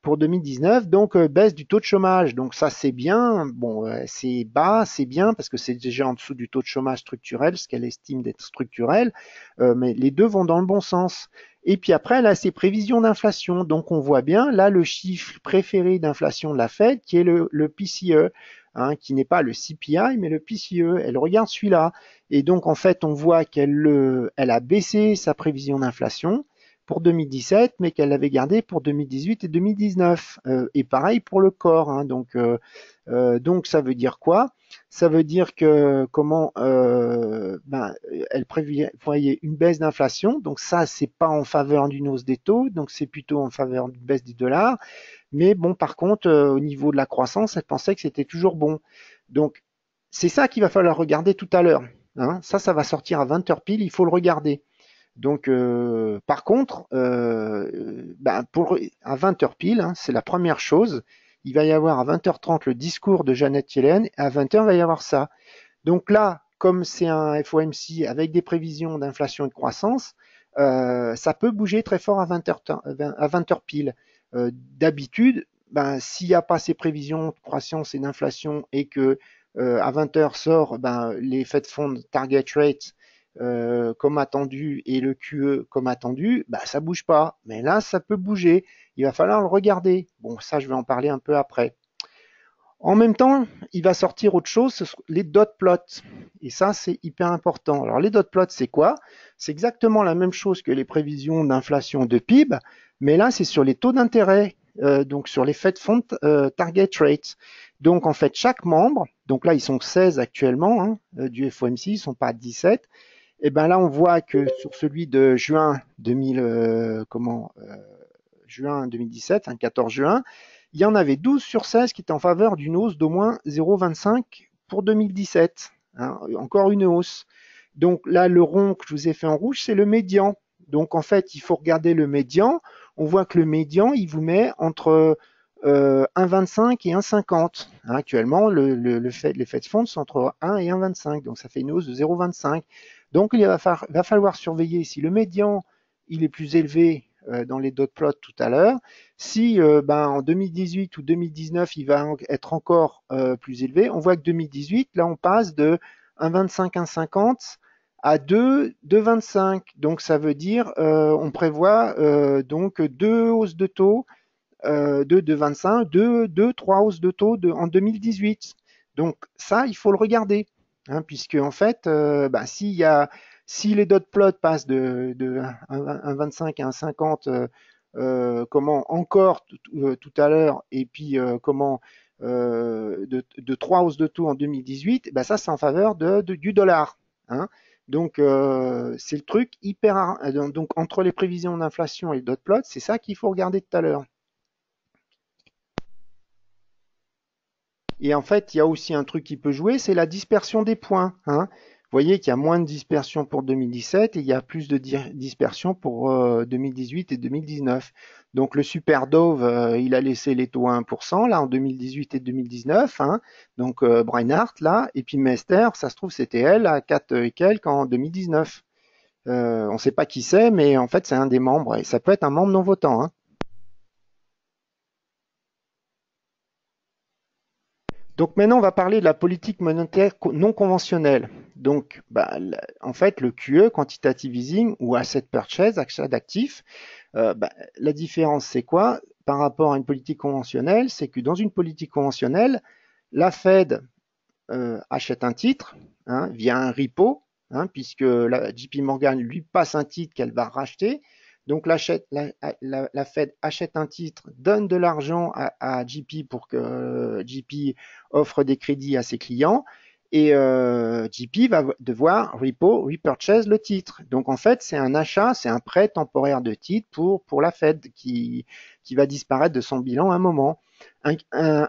pour 2019, donc euh, baisse du taux de chômage. Donc ça c'est bien, bon euh, c'est bas, c'est bien parce que c'est déjà en dessous du taux de chômage structurel, ce qu'elle estime d'être structurel, euh, mais les deux vont dans le bon sens. Et puis après, elle a ses prévisions d'inflation. Donc on voit bien là le chiffre préféré d'inflation de la Fed qui est le, PCE. E, hein, qui n'est pas le CPI mais le PCE. Elle regarde celui-là et donc en fait on voit qu'elle elle a baissé sa prévision d'inflation pour 2017, mais qu'elle avait gardé pour 2018 et 2019. Euh, et pareil pour le corps. Hein. donc, euh, euh, donc ça veut dire quoi Ça veut dire que comment euh, ben, elle prévoyait une baisse d'inflation. Donc ça, c'est pas en faveur d'une hausse des taux, donc c'est plutôt en faveur d'une baisse des dollars Mais bon, par contre, au niveau de la croissance, elle pensait que c'était toujours bon. Donc c'est ça qu'il va falloir regarder tout à l'heure. Hein, ça, ça va sortir à 20h pile, il faut le regarder. Donc, euh, par contre, euh, ben, pour, à 20h pile, hein, c'est la première chose. Il va y avoir à 20h30 le discours de Jeannette Yellen, à 20h, il va y avoir ça. Donc là, comme c'est un FOMC avec des prévisions d'inflation et de croissance, euh, ça peut bouger très fort à 20h, pile. D'habitude, ben, s'il n'y a pas ces prévisions de croissance et d'inflation et que à 20h sort ben, les Fed Fund Target rates. Euh, comme attendu et le QE comme attendu, bah ça bouge pas. Mais là, ça peut bouger. Il va falloir le regarder. Bon, ça, je vais en parler un peu après. En même temps, il va sortir autre chose, les dot plots. Et ça, c'est hyper important. Alors, les dot plots, c'est quoi C'est exactement la même chose que les prévisions d'inflation de PIB, mais là, c'est sur les taux d'intérêt, euh, donc sur les Fed Fund euh, Target Rates. Donc, en fait, chaque membre, donc là, ils sont 16 actuellement hein, du FOMC, ils ne sont pas 17, et eh ben là, on voit que sur celui de juin 2017, 14 euh, euh, hein, juin, il y en avait 12 sur 16 qui étaient en faveur d'une hausse d'au moins 0,25 pour 2017. Hein, encore une hausse. Donc là, le rond que je vous ai fait en rouge, c'est le médian. Donc en fait, il faut regarder le médian. On voit que le médian, il vous met entre euh, 1,25 et 1,50. Hein, actuellement, le, les faits de fonds sont entre 1 et 1,25. Donc ça fait une hausse de 0,25. Donc il va, falloir, surveiller si le médian il est plus élevé euh, dans les dot plots tout à l'heure, si euh, ben, en 2018 ou 2019 il va être encore euh, plus élevé, on voit que 2018 là on passe de 1,25 1,50 à 2 2,25. Donc ça veut dire on prévoit donc deux hausses de taux de 2,25, deux, deux, trois hausses de taux de, en 2018. Donc ça il faut le regarder hein, puisque en fait, euh, bah, si les dot plots passent de, de un, 25 à un 50, euh, euh, comment encore tout à l'heure, et puis comment de, de 3 hausses de taux en 2018, bah, ça c'est en faveur de, du dollar. Hein. Donc c'est le truc hyper donc entre les prévisions d'inflation et le dot plot, c'est ça qu'il faut regarder tout à l'heure. Et en fait, il y a aussi un truc qui peut jouer, c'est la dispersion des points. Hein. Vous voyez qu'il y a moins de dispersion pour 2017 et il y a plus de dispersion pour 2018 euh, et 2019. Donc le Super Dove, euh, il a laissé les taux à 1% là en 2018 et 2019. Hein. Donc euh, Breinhardt là, et puis Mester, ça se trouve c'était elle à 4 et quelques en 2019. Euh, on ne sait pas qui c'est, mais en fait c'est un des membres et ça peut être un membre non votant. Hein. Donc maintenant, on va parler de la politique monétaire non conventionnelle. Donc, bah, en fait, le QE, quantitative easing ou asset purchase, achat d'actifs, euh, bah, la différence, c'est quoi par rapport à une politique conventionnelle C'est que dans une politique conventionnelle, la Fed euh, achète un titre hein, via un repo, hein, puisque la JP Morgan lui passe un titre qu'elle va racheter donc la, Fed achète un titre, donne de l'argent à, JP pour que euh, JP offre des crédits à ses clients et euh, JP va devoir repo, repurchase le titre. Donc en fait, c'est un achat, c'est un prêt temporaire de titre pour, pour la Fed qui, qui va disparaître de son bilan à un moment. Un,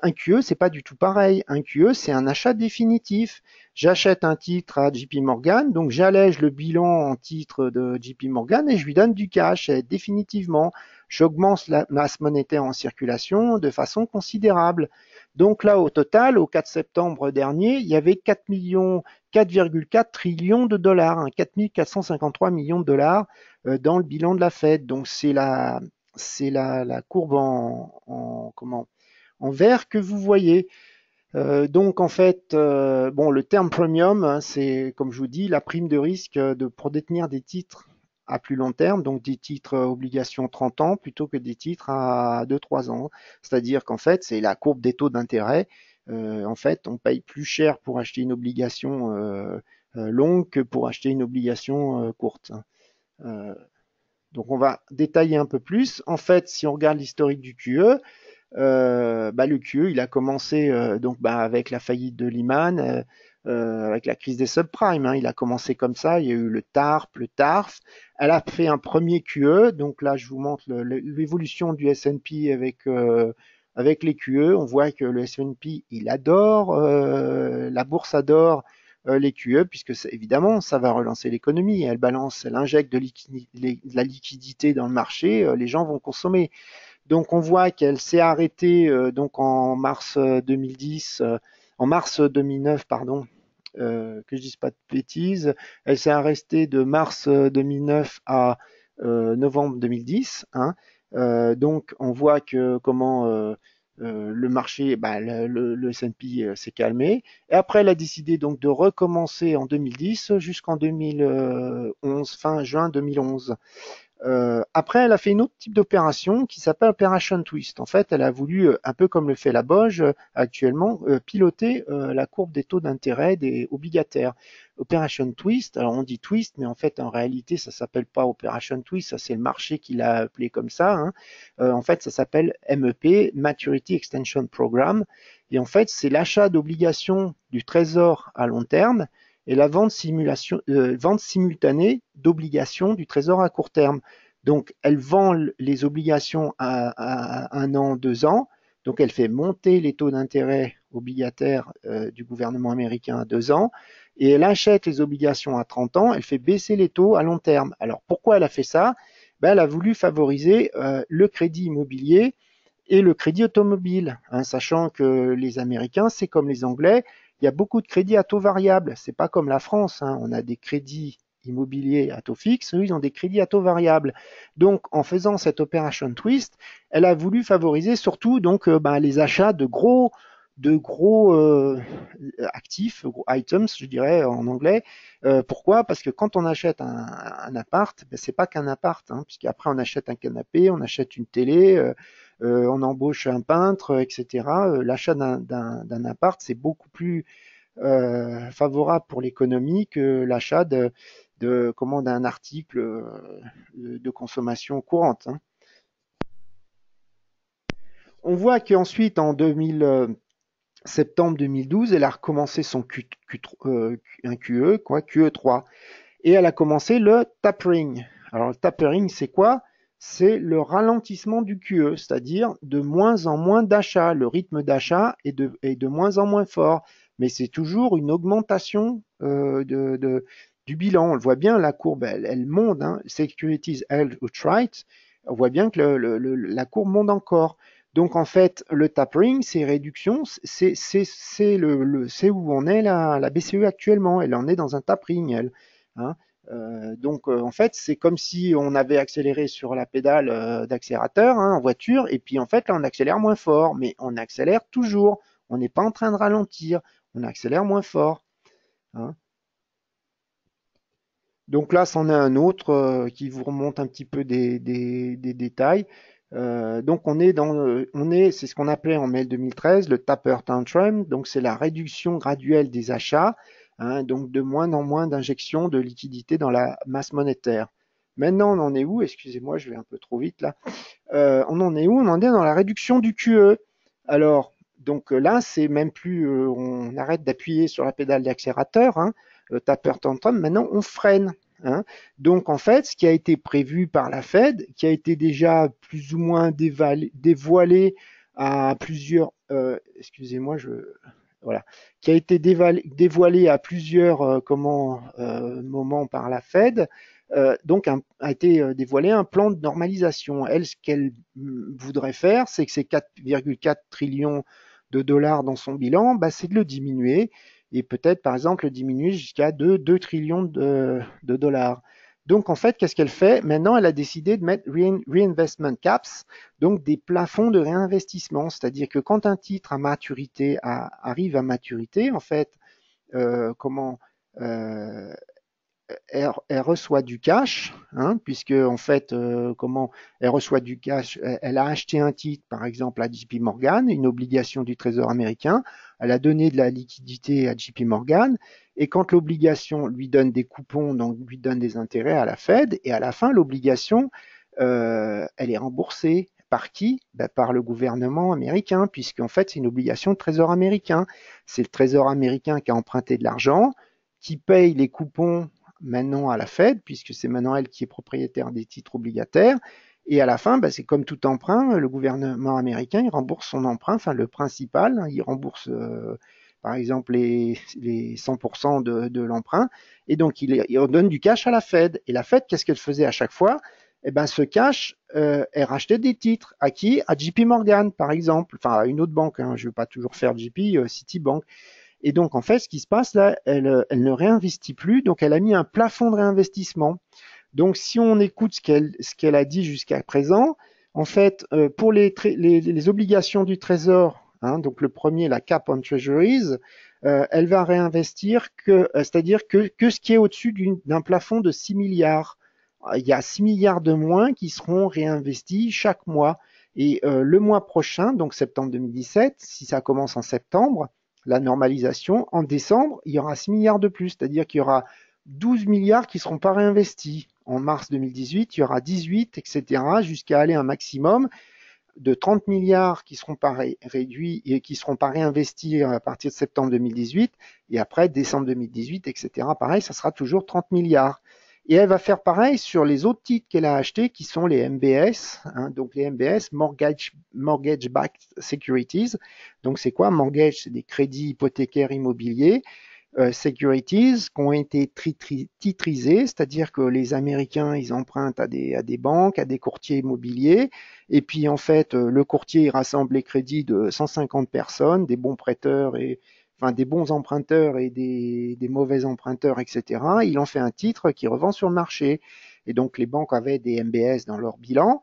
un, QE, c'est pas du tout pareil. Un QE, c'est un achat définitif. J'achète un titre à JP Morgan, donc j'allège le bilan en titre de JP Morgan et je lui donne du cash euh, définitivement. J'augmente la masse monétaire en circulation de façon considérable. Donc là, au total, au 4 septembre dernier, il y avait 4 millions, 4,4 trillions de dollars, hein, 4 453 millions de dollars euh, dans le bilan de la Fed. Donc c'est la, c'est la, courbe en, en comment en vert que vous voyez. Euh, donc en fait, euh, bon, le terme premium, hein, c'est comme je vous dis la prime de risque euh, de, pour détenir des titres à plus long terme, donc des titres obligations 30 ans plutôt que des titres à 2-3 ans. C'est-à-dire qu'en fait, c'est la courbe des taux d'intérêt. en fait, on paye plus cher pour acheter une obligation longue que pour acheter une obligation courte. donc on va détailler un peu plus. En fait, si on regarde l'historique du QE, euh, bah, le QE, il a commencé euh, donc bah, avec la faillite de Lehman, euh, avec la crise des subprimes. Hein. il a commencé comme ça. Il y a eu le TARP, le TARF. Elle a fait un premier QE. Donc là, je vous montre l'évolution du S&P avec avec les QE, on voit que le S&P, il adore, la bourse adore les QE, puisque évidemment, ça va relancer l'économie. Elle balance, elle injecte de, la liquidité dans le marché, les gens vont consommer. Donc on voit qu'elle s'est arrêtée euh, donc en mars 2010, euh, euh, en mars 2009 pardon, que je dise pas de bêtises. Elle s'est arrêtée de mars 2009 à novembre 2010. Hein. donc on voit que comment le marché, bah, le, le, le S&P s'est calmé. Et après, elle a décidé donc de recommencer en 2010 jusqu'en 2011, fin juin 2011. Euh, après, elle a fait une autre type d'opération qui s'appelle Operation Twist. En fait, elle a voulu, euh, un peu comme le fait la Boge euh, actuellement, piloter la courbe des taux d'intérêt des obligataires. Operation Twist, alors on dit Twist, mais en fait, en réalité, ça s'appelle pas Operation Twist, ça c'est le marché qui l'a appelé comme ça. Hein. en fait, ça s'appelle MEP, Maturity Extension Program. Et en fait, c'est l'achat d'obligations du Trésor à long terme et la euh, vente, simultanée d'obligations du Trésor à court terme. Donc, elle vend les obligations à, un an, deux ans. Donc, elle fait monter les taux d'intérêt obligataires euh, du gouvernement américain à deux ans. Et elle achète les obligations à 30 ans. Elle fait baisser les taux à long terme. Alors, pourquoi elle a fait ça ben, Elle a voulu favoriser euh, le crédit immobilier et le crédit automobile, hein, sachant que les Américains, c'est comme les Anglais, il y a beaucoup de crédits à taux variable. C'est pas comme la France. Hein. On a des crédits immobiliers à taux fixe. Eux, ils ont des crédits à taux variable. Donc, en faisant cette opération twist, elle a voulu favoriser surtout donc euh, ben, les achats de gros de gros euh, actifs, gros items, je dirais en anglais. Euh, pourquoi Parce que quand on achète un, un appart, ben, c'est pas qu'un appart, hein, puisqu'après on achète un canapé, on achète une télé, euh, on embauche un peintre, etc. Euh, l'achat d'un appart, c'est beaucoup plus euh, favorable pour l'économie que l'achat de, de comment d'un article de consommation courante. Hein. On voit qu'ensuite, en 2000, septembre 2012, elle a recommencé son QE, quoi, QE3. Et elle a commencé le tapering. Alors, le tapering, c'est quoi c'est le ralentissement du QE, c'est-à-dire de moins en moins d'achats. Le rythme d'achat est de, moins en moins fort, mais c'est toujours une augmentation euh, du bilan. On le voit bien, la courbe, elle, monte. Hein. Securities held outright, on voit bien que la courbe monte encore. Donc en fait, le tapering, ces réductions, c'est le, où on est la, la BCE actuellement. Elle en est dans un tapering, elle. Hein. Euh, donc euh, en fait c'est comme si on avait accéléré sur la pédale euh, d'accélérateur hein, en voiture et puis en fait là on accélère moins fort mais on accélère toujours on n'est pas en train de ralentir on accélère moins fort hein. donc là c'en est un autre qui vous remonte un petit peu des, détails donc on est dans on est c'est ce qu'on appelait en mai 2013 le taper tantrum donc c'est la réduction graduelle des achats Hein, donc de moins en moins d'injection de liquidités dans la masse monétaire. Maintenant, on en est où Excusez-moi, je vais un peu trop vite là. Euh, on en est où On en est dans la réduction du QE. Alors, donc euh, là, c'est même plus, euh, on arrête d'appuyer sur la pédale d'accélérateur, hein, euh, tapeur maintenant on freine. Hein. Donc en fait, ce qui a été prévu par la Fed, qui a été déjà plus ou moins dévoilé à plusieurs, excusez-moi, je, voilà, qui a été dévoilé, à plusieurs euh, euh, moments par la Fed. Euh, donc a été dévoilé un plan de normalisation. Elle, ce qu'elle mm, voudrait faire, c'est que ces 4,4 trillions de dollars dans son bilan, bah, c'est de le diminuer et peut-être par exemple le diminuer jusqu'à 2, trillions de dollars. Donc, en fait, qu'est-ce qu'elle fait Maintenant, elle a décidé de mettre reinvestment caps, donc des plafonds de réinvestissement. C'est-à-dire que quand un titre à maturité arrive à maturité, en fait, euh, comment euh, elle, reçoit du cash, hein, puisque en fait, euh, comment elle reçoit du cash elle, a acheté un titre, par exemple à JP Morgan, une obligation du Trésor américain. Elle a donné de la liquidité à JP Morgan, et quand l'obligation lui donne des coupons, donc lui donne des intérêts à la Fed, et à la fin l'obligation, euh, elle est remboursée par qui ben, Par le gouvernement américain, puisqu'en fait c'est une obligation de Trésor américain. C'est le Trésor américain qui a emprunté de l'argent, qui paye les coupons maintenant à la Fed, puisque c'est maintenant elle qui est propriétaire des titres obligataires. Et à la fin, bah, c'est comme tout emprunt, euh, le gouvernement américain, il rembourse son emprunt, enfin le principal, hein, il rembourse euh, par exemple les, 100% de, l'emprunt, et donc il, il donne du cash à la Fed. Et la Fed, qu'est-ce qu'elle faisait à chaque fois eh ben, ce cash est euh, racheté des titres. À qui À JP Morgan, par exemple. Enfin, à une autre banque. Hein, je ne vais pas toujours faire JP, Citibank. Et donc, en fait, ce qui se passe là, euh, elle, ne réinvestit plus. Donc, elle a mis un plafond de réinvestissement. Donc, si on écoute ce qu'elle, a dit jusqu'à présent, en fait, euh, pour les, obligations du Trésor, hein, donc le premier, la cap on treasuries, euh, elle va réinvestir que, c'est-à-dire que, que ce qui est au-dessus d'un plafond de 6 milliards. Il y a 6 milliards de moins qui seront réinvestis chaque mois. Et le mois prochain, donc septembre 2017, si ça commence en septembre, la normalisation, en décembre, il y aura 6 milliards de plus, c'est-à-dire qu'il y aura 12 milliards qui ne seront pas réinvestis. En mars 2018, il y aura 18, etc., jusqu'à aller un maximum de 30 milliards qui seront pas réduits et qui seront pas réinvestis à partir de septembre 2018 et après décembre 2018, etc. Pareil, ça sera toujours 30 milliards. Et elle va faire pareil sur les autres titres qu'elle a achetés, qui sont les MBS, hein, donc les MBS, Mortgage, Mortgage Backed Securities. Donc c'est quoi Mortgage, c'est des crédits hypothécaires immobiliers. Euh, securities qui ont été titrisés, c'est-à-dire que les Américains, ils empruntent à des, à des banques, à des courtiers immobiliers, et puis en fait, euh, le courtier rassemble les crédits de 150 personnes, des bons prêteurs et, enfin des bons emprunteurs et des, mauvais emprunteurs, etc. Il en fait un titre qui revend sur le marché. Et donc les banques avaient des MBS dans leur bilan.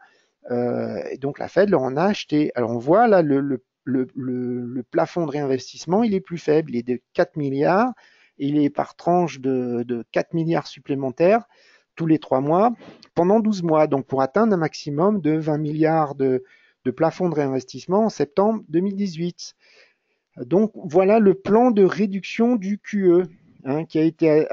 Euh, et donc la Fed leur en a acheté. Alors on voit là le, plafond de réinvestissement, il est plus faible, il est de 4 milliards. Il est par tranche de, 4 milliards supplémentaires tous les trois mois pendant 12 mois, donc pour atteindre un maximum de 20 milliards de, de plafond de réinvestissement en septembre 2018. Donc voilà le plan de réduction du QE. Hein, qui a été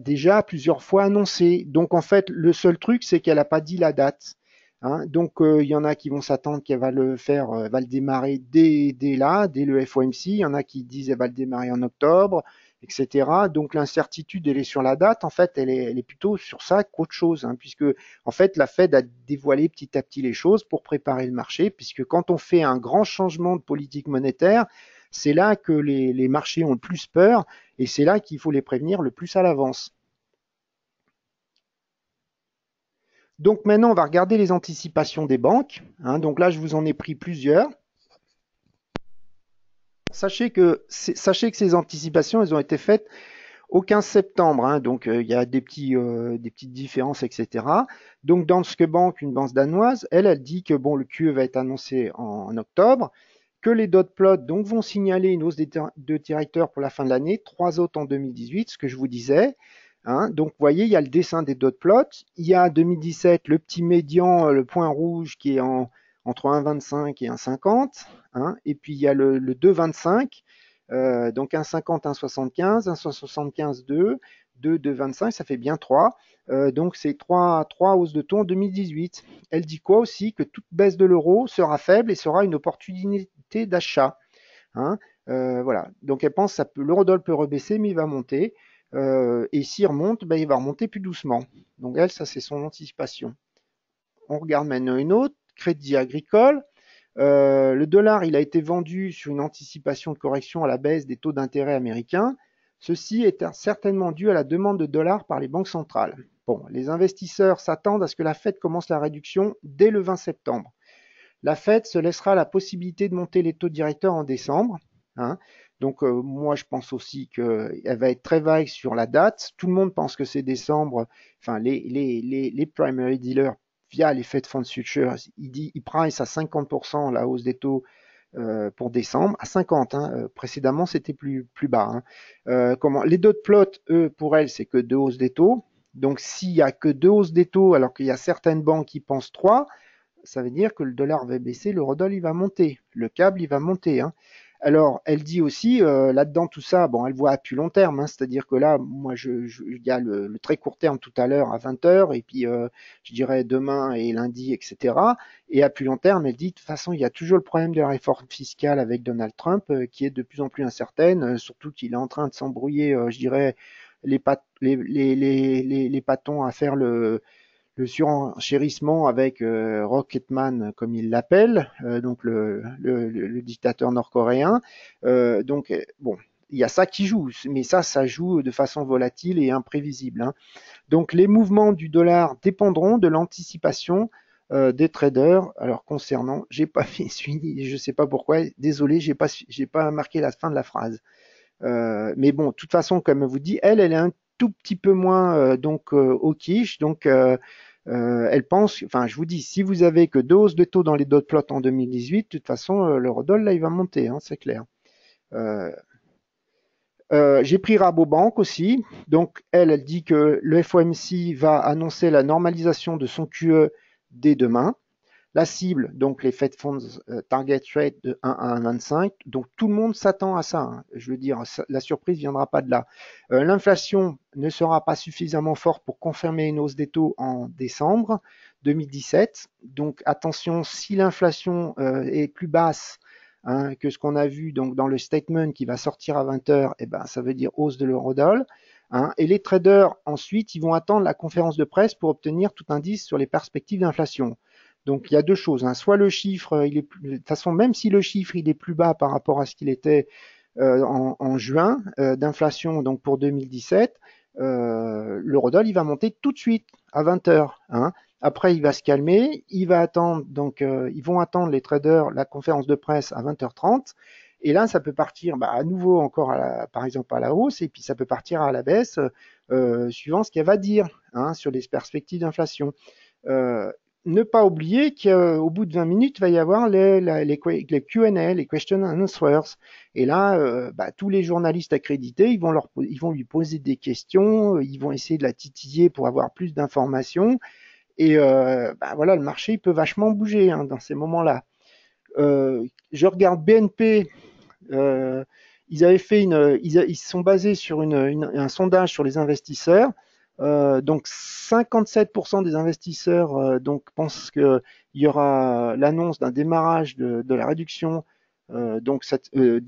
déjà plusieurs fois annoncé. Donc en fait, le seul truc, c'est qu'elle n'a pas dit la date. Hein. Donc euh, il y en a qui vont s'attendre qu'elle va le faire, elle euh, va le démarrer dès, là, dès le FOMC. Il y en a qui disent qu'elle va le démarrer en octobre, etc. Donc l'incertitude, elle est sur la date. En fait, elle est, plutôt sur ça qu'autre chose, hein, puisque en fait la Fed a dévoilé petit à petit les choses pour préparer le marché, puisque quand on fait un grand changement de politique monétaire, c'est là que les, marchés ont le plus peur et c'est là qu'il faut les prévenir le plus à l'avance. Donc maintenant, on va regarder les anticipations des banques. Hein. donc là, je vous en ai pris plusieurs. Sachez que, ces anticipations, elles ont été faites au 15 septembre. Hein. donc euh, il y a des, euh, petites différences, etc. Donc dans Danske Bank, une banque danoise, elle, elle dit que bon, le QE va être annoncé en octobre que les plots donc vont signaler une hausse de directeurs pour la fin de l'année, trois autres en 2018, ce que je vous disais. Hein. donc, vous voyez, il y a le dessin des plots. Il y a 2017 le petit médian, euh, le point rouge qui est en, entre 1,25 et 1,50. Hein. et puis, il y a le 2,25 euh, donc 1,50, 1,75, 1,75, 2, 2, 2, 25, ça fait bien 3. Euh, donc c'est 3, hausses de taux en 2018. Elle dit quoi aussi Que toute baisse de l'euro sera faible et sera une opportunité d'achat. Hein. Euh, voilà. Donc elle pense que l'eurodoll peut rebaisser, mais il va monter. et s'il remonte, ben, il va remonter plus doucement. Donc elle, ça c'est son anticipation. On regarde maintenant une autre, crédit agricole. Euh, le dollar, il a été vendu sur une anticipation de correction à la baisse des taux d'intérêt américains. Ceci est certainement dû à la demande de dollars par les banques centrales. Bon, les investisseurs s'attendent à ce que la Fed commence la réduction dès le 20 septembre. La Fed se laissera la possibilité de monter les taux directeurs en décembre. Hein. Donc euh, moi je pense aussi qu'elle va être très vague sur la date. Tout le monde pense que c'est décembre. Enfin les, les primary dealers via l'effet de fonds futures, il dit, il price à 50% la hausse des taux euh, pour décembre, à 50. Hein, euh, précédemment, c'était plus plus bas. Hein. Euh, comment Les deux plots, eux, pour elles, c'est que deux hausses des taux. Donc, s'il y a que deux hausses des taux, alors qu'il y a certaines banques qui pensent trois, ça veut dire que le dollar va baisser, le rodol il va monter, le câble il va monter. Hein. Alors, elle dit aussi, euh, là-dedans, tout ça, bon, elle voit à plus long terme, hein, c'est-à-dire que là, moi, je, je, il y a le, très court terme tout à l'heure à 20h, et puis, euh, je dirais demain et lundi, etc. Et à plus long terme, elle dit, de toute façon, il y a toujours le problème de la réforme fiscale avec Donald Trump, euh, qui est de plus en plus incertaine, surtout qu'il est en train de s'embrouiller, je dirais, les, pat les, les, les, les, patons à faire le le surenchérissement avec euh, Rocketman, euh, comme il l'appelle, euh, donc le, dictateur nord-coréen. donc bon, il y a ça qui joue, mais ça, ça joue de façon volatile et imprévisible. Hein. Donc les mouvements du dollar dépendront de l'anticipation des traders. Alors concernant, j'ai pas fini, je sais pas pourquoi, désolé, j'ai pas, j'ai pas marqué la fin de la phrase. mais bon, de toute façon, comme je vous dis elle, elle est un tout petit peu moins donc au quiche, donc euh, elle pense, enfin, je vous dis, si vous avez que deux hausses de taux dans les dot plots en 2018, de toute façon, euh, le redol là, il va monter, hein, c'est clair. Euh, j'ai pris Rabobank aussi. Donc, elle, elle dit que le FOMC va annoncer la normalisation de son QE dès demain. La cible, donc les Fed Funds euh, Target Rate de 1 à 1,25. Donc tout le monde s'attend à ça. Hein. Je veux dire, la surprise ne viendra pas de là. Euh, l'inflation ne sera pas suffisamment forte pour confirmer une hausse des taux en décembre 2017. Donc attention, si l'inflation euh, est plus basse hein, que ce qu'on a vu dans le statement qui va sortir à 20h, eh et ben, ça veut dire hausse de l'eurodoll. Hein, et les traders, ensuite, ils vont attendre la conférence de presse pour obtenir tout indice sur les perspectives d'inflation. Donc il y a deux choses. Hein. Soit le chiffre, euh, de toute façon, même si le chiffre il est plus bas par rapport à ce qu'il était euh, en, juin euh, d'inflation, donc pour 2017, euh, l'eurodoll il va monter tout de suite à 20 h hein. Après, il va se calmer, il va attendre, donc ils vont attendre les traders la conférence de presse à 20h30. Et là, ça peut partir bah, à nouveau encore, par exemple, à la hausse, et puis ça peut partir à la baisse, suivant ce qu'elle va dire hein, sur les perspectives d'inflation ne pas oublier qu'au bout de 20 minutes, il va y avoir les, les, les Q&A, les question and answers. Et là, euh, bah, tous les journalistes accrédités, ils vont, lui poser des questions, euh, ils vont essayer de la titiller pour avoir plus d'informations. Et euh, bah, voilà, le marché il peut vachement bouger hein, dans ces moments-là. je regarde BNP. ils avaient fait une, ils, sont basés sur un sondage sur les investisseurs. Euh, donc 57% des investisseurs euh, donc pensent qu'il y aura l'annonce d'un démarrage de, la réduction euh, donc cette, euh,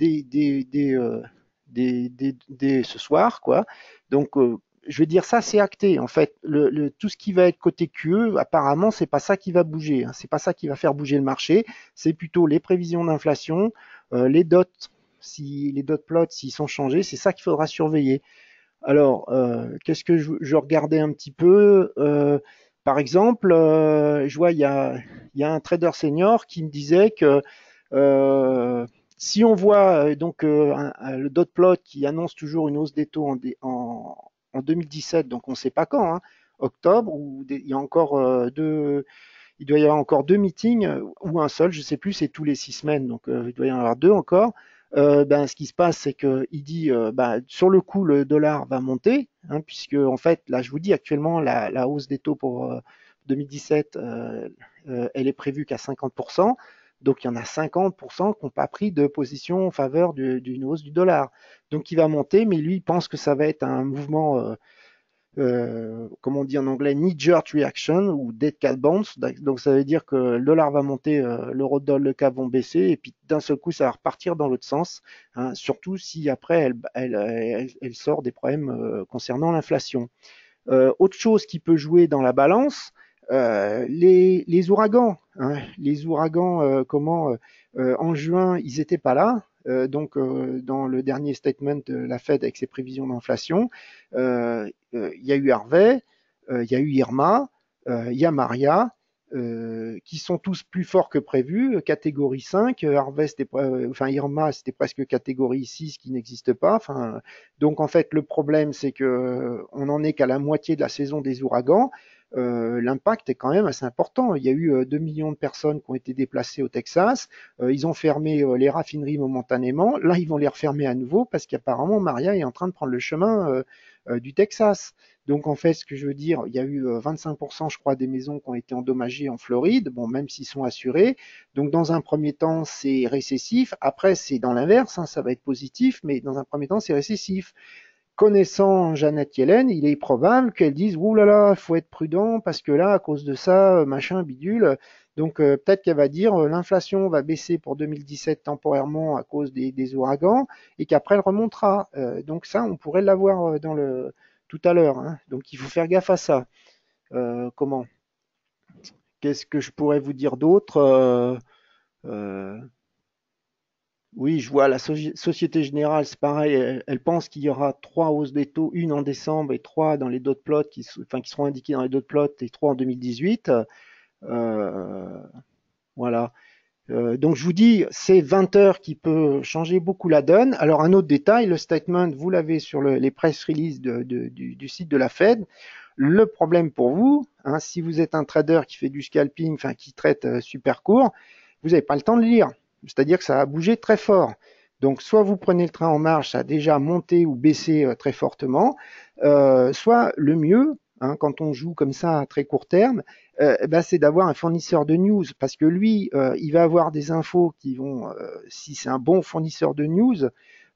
ce soir quoi. Donc je veux dire ça c'est acté en fait. Le, tout ce qui va être côté QE apparemment c'est pas ça qui va bouger, hein. c'est pas ça qui va faire bouger le marché. C'est plutôt les prévisions d'inflation, les dots si les dots plots s'ils sont changés, c'est ça qu'il faudra surveiller. Alors, euh, qu'est-ce que je, regardais un petit peu euh, Par exemple, euh, je vois il y a, un trader senior qui me disait que si on voit donc le dot plot qui annonce toujours une hausse des taux en, 2017, donc on ne sait pas quand, hein, octobre, ou il y a encore deux, il doit y avoir encore deux meetings ou un seul, je ne sais plus, c'est tous les six semaines, donc il doit y en avoir deux encore. Euh, ben, ce qui se passe, c'est que il dit, euh, bah, sur le coup, le dollar va monter, hein, puisque en fait, là, je vous dis actuellement, la, la hausse des taux pour 2017, euh, elle est prévue qu'à 50%. Donc il y en a 50% qui n'ont pas pris de position en faveur d'une hausse du dollar. Donc il va monter, mais lui il pense que ça va être un mouvement euh, comme on dit en anglais, knee-jerk reaction ou dead cat bounce. Donc ça veut dire que le dollar va monter, euh, l'euro dollar, le cap vont baisser et puis d'un seul coup ça va repartir dans l'autre sens. Hein, surtout si après elle, elle, sort des problèmes euh, concernant l'inflation. autre chose qui peut jouer dans la balance, les, les, ouragans, hein, les ouragans, comment en juin ils étaient pas là, euh, donc euh, dans le dernier statement de la Fed avec ses prévisions d'inflation, euh, il y a eu Harvey, il y a eu Irma, il y a Maria, qui sont tous plus forts que prévu. Catégorie 5, Harvey, Irma, c'était presque catégorie 6 qui n'existe pas. donc en fait, le problème, c'est qu'on n'en est qu'à la moitié de la saison des ouragans. Euh, l'impact est quand même assez important. Il y a eu 2 euh, millions de personnes qui ont été déplacées au Texas. Euh, ils ont fermé les raffineries momentanément. Là, ils vont les refermer à nouveau parce qu'apparemment, Maria est en train de prendre le chemin du Texas. Donc, en fait, ce que je veux dire, il y a eu 25%, je crois, des maisons qui ont été endommagées en Floride, bon, même s'ils sont assurés. Donc, dans un premier temps, c'est récessif. Après, c'est dans l'inverse, hein, ça va être positif, mais dans un premier temps, c'est récessif connaissant Jeannette Yellen, il est probable qu'elle dise ouh là là, faut être prudent parce que là, à cause de ça, euh, machin, bidule. Donc euh, peut-être qu'elle va dire euh, l'inflation va baisser pour 2017 temporairement à cause des, ouragans et qu'après elle remontera. donc ça, on pourrait l'avoir dans le tout à l'heure. Hein. Donc il faut faire gaffe à ça. comment Qu'est-ce que je pourrais vous dire d'autre oui, je vois la Société Générale, c'est pareil, elle, pense qu'il y aura trois hausses des taux, une en décembre et trois dans les deux plots qui, enfin, qui seront indiquées dans les deux plots et trois en 2018. Euh, voilà. Euh, donc je vous dis, c'est 20 heures qui peut changer beaucoup la donne. Alors un autre détail, le statement, vous l'avez sur les press releases du, site de la Fed. Le problème pour vous, hein, si vous êtes un trader qui fait du scalping, enfin qui traite euh, super court, vous n'avez pas le temps de lire c'est-à-dire que ça a bougé très fort. Donc soit vous prenez le train en marche, ça a déjà monté ou baissé euh, très fortement, euh, soit le mieux, hein, quand on joue comme ça à très court terme, euh, bah, c'est d'avoir un fournisseur de news, parce que lui, il va avoir des infos qui vont, si c'est un bon fournisseur de news,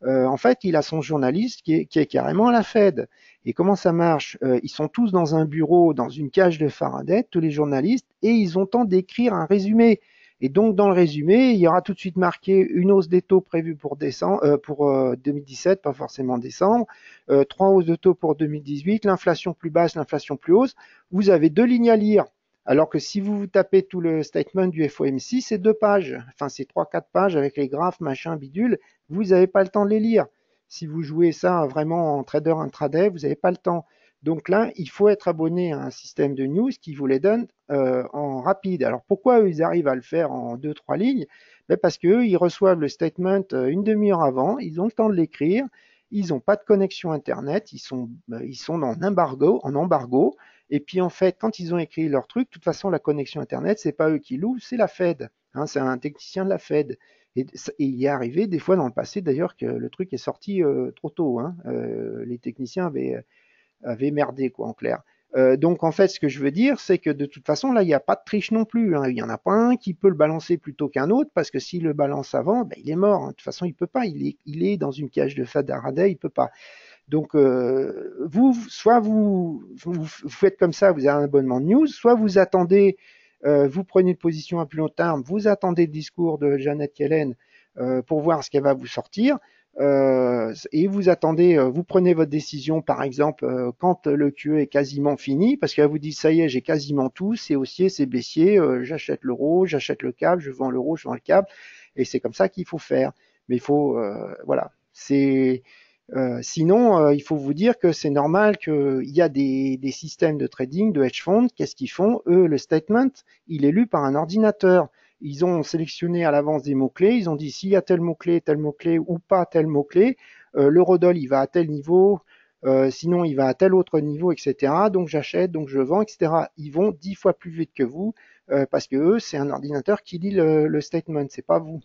en fait, il a son journaliste qui est, carrément à la Fed. Et comment ça marche Ils sont tous dans un bureau, dans une cage de Faraday, tous les journalistes, et ils ont temps d'écrire un résumé. Et donc dans le résumé, il y aura tout de suite marqué une hausse des taux prévue pour, décembre, euh, pour 2017, euh, pas forcément décembre, euh, trois hausses de taux pour 2018, l'inflation plus basse, l'inflation plus hausse. Vous avez deux lignes à lire. Alors que si vous vous tapez tout le statement du FOMC, c'est deux pages, enfin c'est trois, quatre pages avec les graphes, machin, bidule, vous n'avez pas le temps de les lire. Si vous jouez ça vraiment en trader intraday, vous n'avez pas le temps. Donc là, il faut être abonné à un système de news qui vous les donne euh, en rapide. Alors pourquoi eux, ils arrivent à le faire en deux trois lignes ben Parce qu'eux, ils reçoivent le statement euh, une demi-heure avant, ils ont le temps de l'écrire, ils n'ont pas de connexion Internet, ils sont, ben, ils sont en embargo, en embargo. Et puis en fait, quand ils ont écrit leur truc, de toute façon, la connexion Internet, ce n'est pas eux qui louent, c'est la Fed. Hein, c'est un technicien de la Fed. Et, il y est arrivé des fois dans le passé, d'ailleurs, que le truc est sorti euh, trop tôt. Hein, les techniciens avaient avait merdé, quoi, en clair. Euh, donc en fait, ce que je veux dire, c'est que de toute façon, là, il n'y a pas de triche non plus. Hein. Il n'y en a pas un qui peut le balancer plutôt qu'un autre, parce que s'il le balance avant, ben, il est mort. Hein. De toute façon, il peut pas. Il est, dans une cage de fadaraday, il peut pas. Donc euh, vous, soit vous, vous, faites comme ça, vous avez un abonnement de news, soit vous attendez, euh, vous prenez une position à plus long terme, vous attendez le discours de Jeannette Yellen pour voir ce qu'elle va vous sortir euh, et vous attendez, euh, vous prenez votre décision, par exemple, euh, quand le QE est quasiment fini, parce qu'elle vous dit ça y est, j'ai quasiment tout, c'est haussier, c'est baissier, euh, j'achète l'euro, j'achète le câble, je vends l'euro, je vends le câble, et c'est comme ça qu'il faut faire. Mais il faut, euh, voilà, c'est sinon, il faut vous dire que c'est normal qu'il y a des, des, systèmes de trading, de hedge funds, qu'est-ce qu'ils font Eux, le statement, il est lu par un ordinateur. Ils ont sélectionné à l'avance des mots-clés. Ils ont dit s'il y a tel mot-clé, tel mot-clé ou pas tel mot-clé, euh, le Rodol, il va à tel niveau, euh, sinon il va à tel autre niveau, etc. Donc j'achète, donc je vends, etc. Ils vont dix fois plus vite que vous euh, parce que eux, c'est un ordinateur qui lit le, statement, c'est pas vous,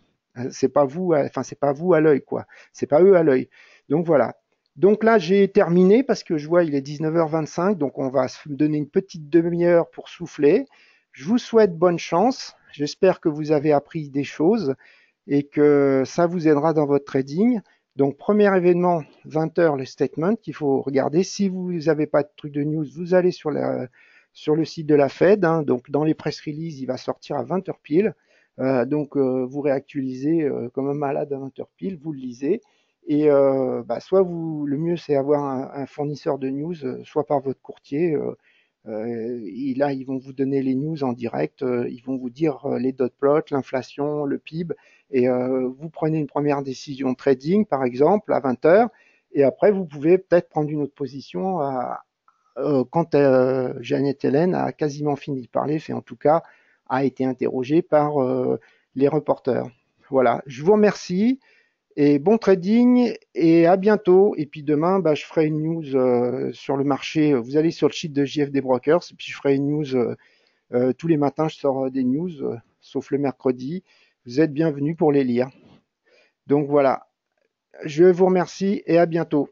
c'est pas vous, enfin c'est pas vous à l'œil quoi, c'est pas eux à l'œil. Donc voilà. Donc là j'ai terminé parce que je vois il est 19h25, donc on va se donner une petite demi-heure pour souffler. Je vous souhaite bonne chance. J'espère que vous avez appris des choses et que ça vous aidera dans votre trading. Donc, premier événement, 20h, le statement qu'il faut regarder. Si vous n'avez pas de truc de news, vous allez sur, sur le site de la Fed. Hein. donc, dans les press releases, il va sortir à 20h pile. Euh, donc, euh, vous réactualisez euh, comme un malade à 20h pile, vous le lisez. Et bah, soit vous, le mieux, c'est avoir un, fournisseur de news, soit par votre courtier. Euh, et là, ils vont vous donner les news en direct, euh, ils vont vous dire euh, les dot plots, l'inflation, le PIB, et vous prenez une première décision trading, par exemple, à 20 h et après, vous pouvez peut-être prendre une autre position quand Jeannette Hélène a quasiment fini de parler, fait en tout cas, a été interrogée par les reporters. Voilà, je vous remercie. Et bon trading et à bientôt. Et puis demain, bah, je ferai une news euh, sur le marché. Vous allez sur le site de JFD Brokers et puis je ferai une news euh, euh, tous les matins. Je sors des news, sauf le mercredi. Vous êtes bienvenus pour les lire. Donc voilà. Je vous remercie et à bientôt.